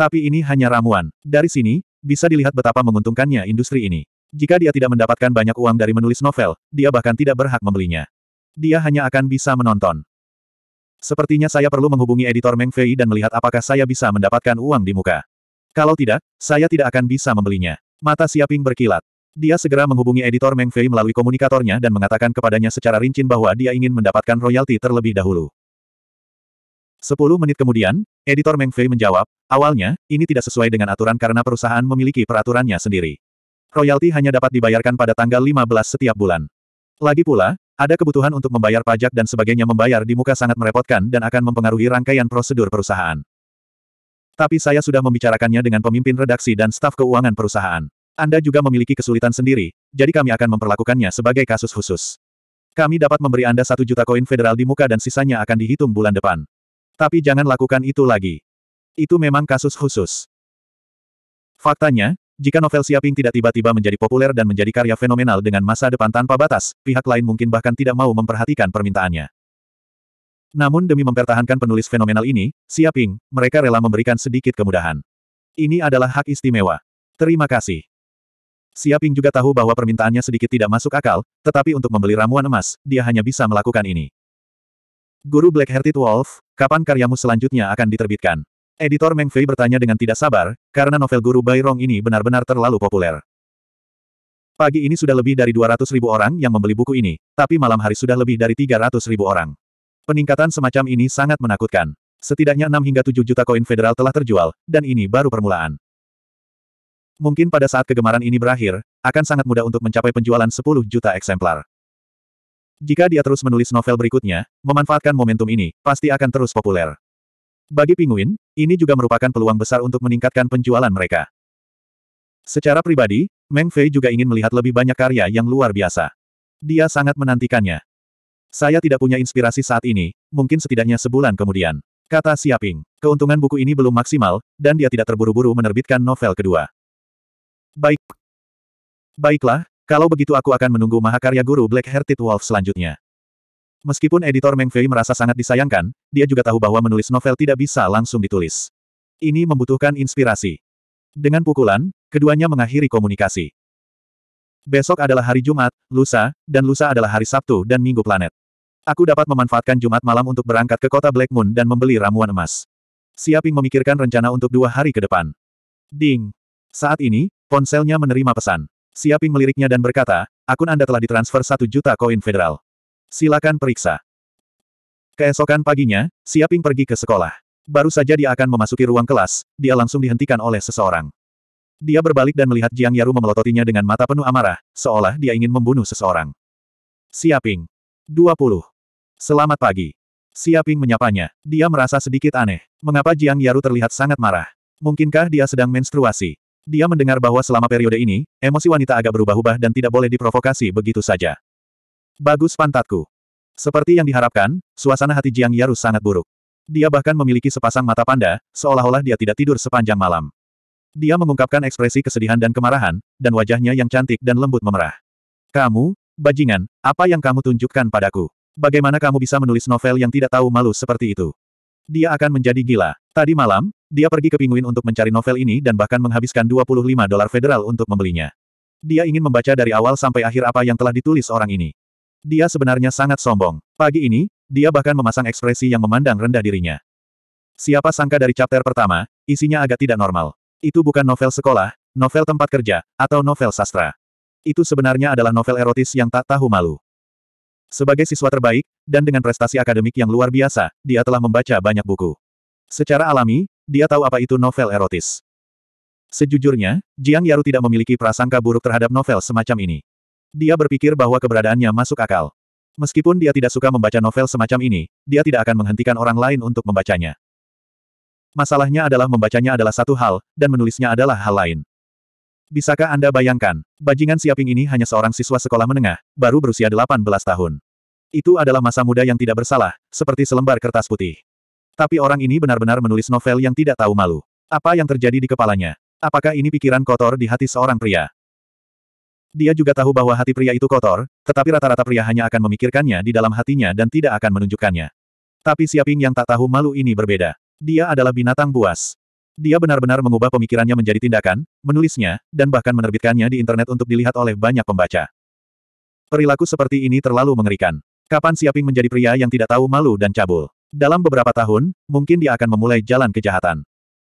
Speaker 1: Tapi ini hanya ramuan. Dari sini, bisa dilihat betapa menguntungkannya industri ini. Jika dia tidak mendapatkan banyak uang dari menulis novel, dia bahkan tidak berhak membelinya. Dia hanya akan bisa menonton. Sepertinya saya perlu menghubungi editor Meng Fei dan melihat apakah saya bisa mendapatkan uang di muka. Kalau tidak, saya tidak akan bisa membelinya. Mata Siaping berkilat. Dia segera menghubungi editor Meng Fei melalui komunikatornya dan mengatakan kepadanya secara rinci bahwa dia ingin mendapatkan royalti terlebih dahulu. Sepuluh menit kemudian, editor Meng Fei menjawab, awalnya, ini tidak sesuai dengan aturan karena perusahaan memiliki peraturannya sendiri. Royalti hanya dapat dibayarkan pada tanggal 15 setiap bulan. Lagi pula, ada kebutuhan untuk membayar pajak dan sebagainya membayar di muka sangat merepotkan dan akan mempengaruhi rangkaian prosedur perusahaan. Tapi saya sudah membicarakannya dengan pemimpin redaksi dan staf keuangan perusahaan. Anda juga memiliki kesulitan sendiri, jadi kami akan memperlakukannya sebagai kasus khusus. Kami dapat memberi Anda satu juta koin federal di muka dan sisanya akan dihitung bulan depan. Tapi jangan lakukan itu lagi. Itu memang kasus khusus. Faktanya, jika novel Siaping tidak tiba-tiba menjadi populer dan menjadi karya fenomenal dengan masa depan tanpa batas, pihak lain mungkin bahkan tidak mau memperhatikan permintaannya. Namun demi mempertahankan penulis fenomenal ini, Siaping, mereka rela memberikan sedikit kemudahan. Ini adalah hak istimewa. Terima kasih. Siaping juga tahu bahwa permintaannya sedikit tidak masuk akal, tetapi untuk membeli ramuan emas, dia hanya bisa melakukan ini. Guru Black-Hearted Wolf, Kapan karyamu selanjutnya akan diterbitkan? Editor Meng Fei bertanya dengan tidak sabar, karena novel guru Bai Rong ini benar-benar terlalu populer. Pagi ini sudah lebih dari 200 ribu orang yang membeli buku ini, tapi malam hari sudah lebih dari 300 ribu orang. Peningkatan semacam ini sangat menakutkan. Setidaknya 6 hingga 7 juta koin federal telah terjual, dan ini baru permulaan. Mungkin pada saat kegemaran ini berakhir, akan sangat mudah untuk mencapai penjualan 10 juta eksemplar. Jika dia terus menulis novel berikutnya, memanfaatkan momentum ini, pasti akan terus populer. Bagi Penguin, ini juga merupakan peluang besar untuk meningkatkan penjualan mereka. Secara pribadi, Meng Fei juga ingin melihat lebih banyak karya yang luar biasa. Dia sangat menantikannya. Saya tidak punya inspirasi saat ini, mungkin setidaknya sebulan kemudian. Kata Siaping, keuntungan buku ini belum maksimal, dan dia tidak terburu-buru menerbitkan novel kedua. Baik. Baiklah, kalau begitu aku akan menunggu mahakarya guru Black Hearted Wolf selanjutnya. Meskipun editor Meng Fei merasa sangat disayangkan, dia juga tahu bahwa menulis novel tidak bisa langsung ditulis. Ini membutuhkan inspirasi. Dengan pukulan, keduanya mengakhiri komunikasi. Besok adalah hari Jumat, lusa, dan lusa adalah hari Sabtu dan Minggu planet. Aku dapat memanfaatkan Jumat malam untuk berangkat ke kota Black Moon dan membeli ramuan emas. Siaping memikirkan rencana untuk dua hari ke depan. Ding. Saat ini, ponselnya menerima pesan. Siaping meliriknya dan berkata, akun Anda telah ditransfer satu juta koin federal. Silakan periksa. Keesokan paginya, Siaping pergi ke sekolah. Baru saja dia akan memasuki ruang kelas, dia langsung dihentikan oleh seseorang. Dia berbalik dan melihat Jiang Yaru memelototinya dengan mata penuh amarah, seolah dia ingin membunuh seseorang. Siaping. 20. Selamat pagi. Siaping menyapanya. Dia merasa sedikit aneh. Mengapa Jiang Yaru terlihat sangat marah? Mungkinkah dia sedang menstruasi? Dia mendengar bahwa selama periode ini, emosi wanita agak berubah-ubah dan tidak boleh diprovokasi begitu saja. Bagus pantatku. Seperti yang diharapkan, suasana hati Jiang Yaru sangat buruk. Dia bahkan memiliki sepasang mata panda, seolah-olah dia tidak tidur sepanjang malam. Dia mengungkapkan ekspresi kesedihan dan kemarahan, dan wajahnya yang cantik dan lembut memerah. Kamu, bajingan, apa yang kamu tunjukkan padaku? Bagaimana kamu bisa menulis novel yang tidak tahu malu seperti itu? dia akan menjadi gila. Tadi malam, dia pergi ke Pinguin untuk mencari novel ini dan bahkan menghabiskan 25 dolar federal untuk membelinya. Dia ingin membaca dari awal sampai akhir apa yang telah ditulis orang ini. Dia sebenarnya sangat sombong. Pagi ini, dia bahkan memasang ekspresi yang memandang rendah dirinya. Siapa sangka dari chapter pertama, isinya agak tidak normal. Itu bukan novel sekolah, novel tempat kerja, atau novel sastra. Itu sebenarnya adalah novel erotis yang tak tahu malu. Sebagai siswa terbaik, dan dengan prestasi akademik yang luar biasa, dia telah membaca banyak buku. Secara alami, dia tahu apa itu novel erotis. Sejujurnya, Jiang Yaru tidak memiliki prasangka buruk terhadap novel semacam ini. Dia berpikir bahwa keberadaannya masuk akal. Meskipun dia tidak suka membaca novel semacam ini, dia tidak akan menghentikan orang lain untuk membacanya. Masalahnya adalah membacanya adalah satu hal, dan menulisnya adalah hal lain. Bisakah Anda bayangkan, bajingan Siaping ini hanya seorang siswa sekolah menengah, baru berusia 18 tahun. Itu adalah masa muda yang tidak bersalah, seperti selembar kertas putih. Tapi orang ini benar-benar menulis novel yang tidak tahu malu. Apa yang terjadi di kepalanya? Apakah ini pikiran kotor di hati seorang pria? Dia juga tahu bahwa hati pria itu kotor, tetapi rata-rata pria hanya akan memikirkannya di dalam hatinya dan tidak akan menunjukkannya. Tapi Siaping yang tak tahu malu ini berbeda. Dia adalah binatang buas. Dia benar-benar mengubah pemikirannya menjadi tindakan, menulisnya, dan bahkan menerbitkannya di internet untuk dilihat oleh banyak pembaca. Perilaku seperti ini terlalu mengerikan. Kapan Siaping menjadi pria yang tidak tahu malu dan cabul? Dalam beberapa tahun, mungkin dia akan memulai jalan kejahatan.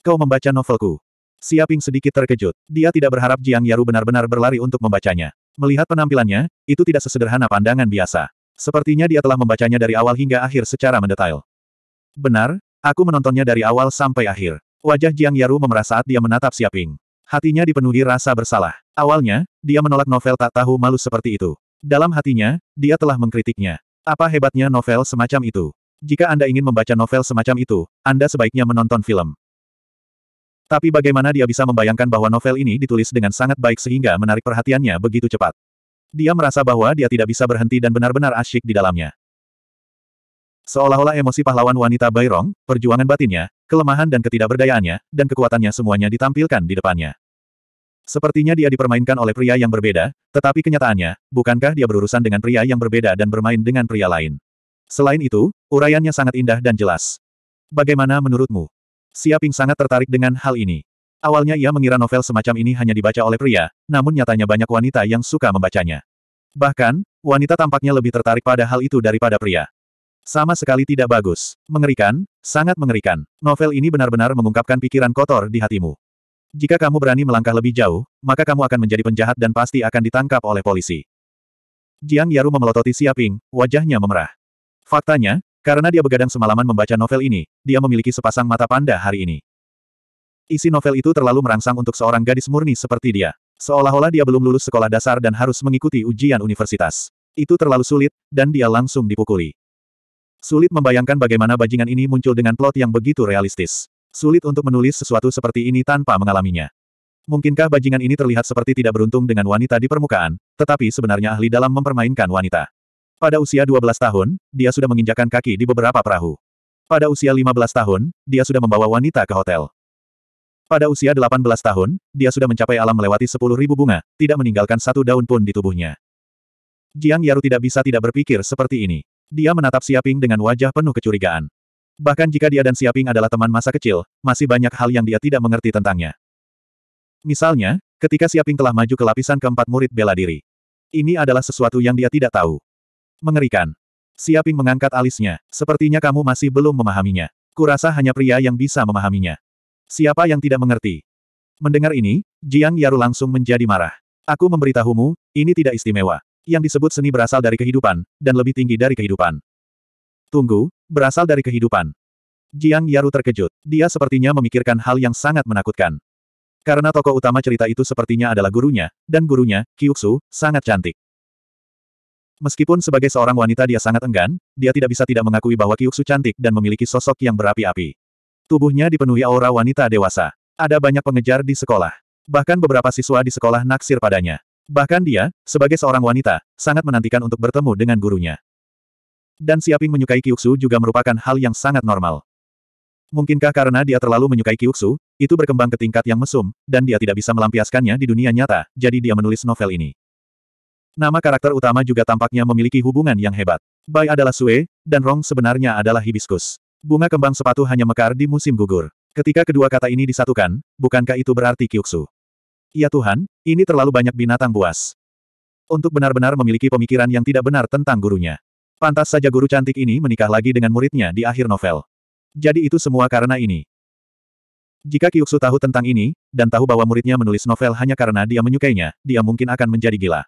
Speaker 1: Kau membaca novelku. Siaping sedikit terkejut. Dia tidak berharap Jiang Yaru benar-benar berlari untuk membacanya. Melihat penampilannya, itu tidak sesederhana pandangan biasa. Sepertinya dia telah membacanya dari awal hingga akhir secara mendetail. Benar, aku menontonnya dari awal sampai akhir. Wajah Jiang Yaru memerah saat dia menatap Siaping. Hatinya dipenuhi rasa bersalah. Awalnya, dia menolak novel tak tahu malu seperti itu. Dalam hatinya, dia telah mengkritiknya. Apa hebatnya novel semacam itu? Jika Anda ingin membaca novel semacam itu, Anda sebaiknya menonton film. Tapi bagaimana dia bisa membayangkan bahwa novel ini ditulis dengan sangat baik sehingga menarik perhatiannya begitu cepat? Dia merasa bahwa dia tidak bisa berhenti dan benar-benar asyik di dalamnya. Seolah-olah emosi pahlawan wanita Rong, perjuangan batinnya, kelemahan dan ketidakberdayaannya, dan kekuatannya semuanya ditampilkan di depannya. Sepertinya dia dipermainkan oleh pria yang berbeda, tetapi kenyataannya, bukankah dia berurusan dengan pria yang berbeda dan bermain dengan pria lain? Selain itu, uraiannya sangat indah dan jelas. Bagaimana menurutmu? Siaping sangat tertarik dengan hal ini. Awalnya ia mengira novel semacam ini hanya dibaca oleh pria, namun nyatanya banyak wanita yang suka membacanya. Bahkan, wanita tampaknya lebih tertarik pada hal itu daripada pria. Sama sekali tidak bagus. Mengerikan, sangat mengerikan. Novel ini benar-benar mengungkapkan pikiran kotor di hatimu. Jika kamu berani melangkah lebih jauh, maka kamu akan menjadi penjahat dan pasti akan ditangkap oleh polisi. Jiang Yaru memelototi Siaping, wajahnya memerah. Faktanya, karena dia begadang semalaman membaca novel ini, dia memiliki sepasang mata panda hari ini. Isi novel itu terlalu merangsang untuk seorang gadis murni seperti dia. Seolah-olah dia belum lulus sekolah dasar dan harus mengikuti ujian universitas. Itu terlalu sulit, dan dia langsung dipukuli. Sulit membayangkan bagaimana bajingan ini muncul dengan plot yang begitu realistis. Sulit untuk menulis sesuatu seperti ini tanpa mengalaminya. Mungkinkah bajingan ini terlihat seperti tidak beruntung dengan wanita di permukaan, tetapi sebenarnya ahli dalam mempermainkan wanita. Pada usia 12 tahun, dia sudah menginjakan kaki di beberapa perahu. Pada usia 15 tahun, dia sudah membawa wanita ke hotel. Pada usia 18 tahun, dia sudah mencapai alam melewati 10.000 bunga, tidak meninggalkan satu daun pun di tubuhnya. Jiang Yaru tidak bisa tidak berpikir seperti ini. Dia menatap Siaping dengan wajah penuh kecurigaan. Bahkan jika dia dan Siaping adalah teman masa kecil, masih banyak hal yang dia tidak mengerti tentangnya. Misalnya, ketika Siaping telah maju ke lapisan keempat murid bela diri. Ini adalah sesuatu yang dia tidak tahu. Mengerikan. Siaping mengangkat alisnya, sepertinya kamu masih belum memahaminya. Kurasa hanya pria yang bisa memahaminya. Siapa yang tidak mengerti? Mendengar ini, Jiang Yaru langsung menjadi marah. Aku memberitahumu, ini tidak istimewa yang disebut seni berasal dari kehidupan, dan lebih tinggi dari kehidupan. Tunggu, berasal dari kehidupan. Jiang Yaru terkejut. Dia sepertinya memikirkan hal yang sangat menakutkan. Karena tokoh utama cerita itu sepertinya adalah gurunya, dan gurunya, Kyuksu, sangat cantik. Meskipun sebagai seorang wanita dia sangat enggan, dia tidak bisa tidak mengakui bahwa Kyuksu cantik dan memiliki sosok yang berapi-api. Tubuhnya dipenuhi aura wanita dewasa. Ada banyak pengejar di sekolah. Bahkan beberapa siswa di sekolah naksir padanya. Bahkan dia, sebagai seorang wanita, sangat menantikan untuk bertemu dengan gurunya. Dan Siaping menyukai Kyuksu juga merupakan hal yang sangat normal. Mungkinkah karena dia terlalu menyukai Kyuksu, itu berkembang ke tingkat yang mesum, dan dia tidak bisa melampiaskannya di dunia nyata, jadi dia menulis novel ini. Nama karakter utama juga tampaknya memiliki hubungan yang hebat. Bai adalah Sue, dan Rong sebenarnya adalah hibiskus. Bunga kembang sepatu hanya mekar di musim gugur. Ketika kedua kata ini disatukan, bukankah itu berarti Kyuksu? Ya Tuhan, ini terlalu banyak binatang buas. Untuk benar-benar memiliki pemikiran yang tidak benar tentang gurunya. Pantas saja guru cantik ini menikah lagi dengan muridnya di akhir novel. Jadi itu semua karena ini. Jika Kyuksu tahu tentang ini, dan tahu bahwa muridnya menulis novel hanya karena dia menyukainya, dia mungkin akan menjadi gila.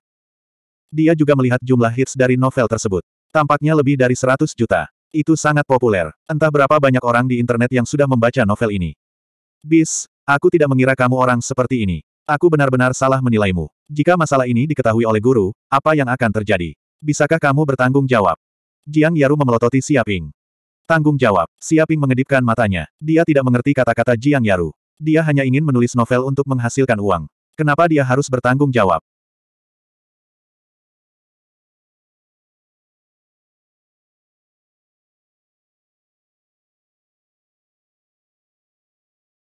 Speaker 1: Dia juga melihat jumlah hits dari novel tersebut. Tampaknya lebih dari 100 juta. Itu sangat populer. Entah berapa banyak orang di internet yang sudah membaca novel ini. Bis, aku tidak mengira kamu orang seperti ini. Aku benar-benar salah menilaimu. Jika masalah ini diketahui oleh guru, apa yang akan terjadi? Bisakah kamu bertanggung jawab? Jiang Yaru memelototi Siaping. Tanggung jawab. Siaping mengedipkan matanya. Dia tidak mengerti kata-kata Jiang Yaru. Dia hanya ingin menulis novel untuk menghasilkan uang. Kenapa dia harus bertanggung jawab?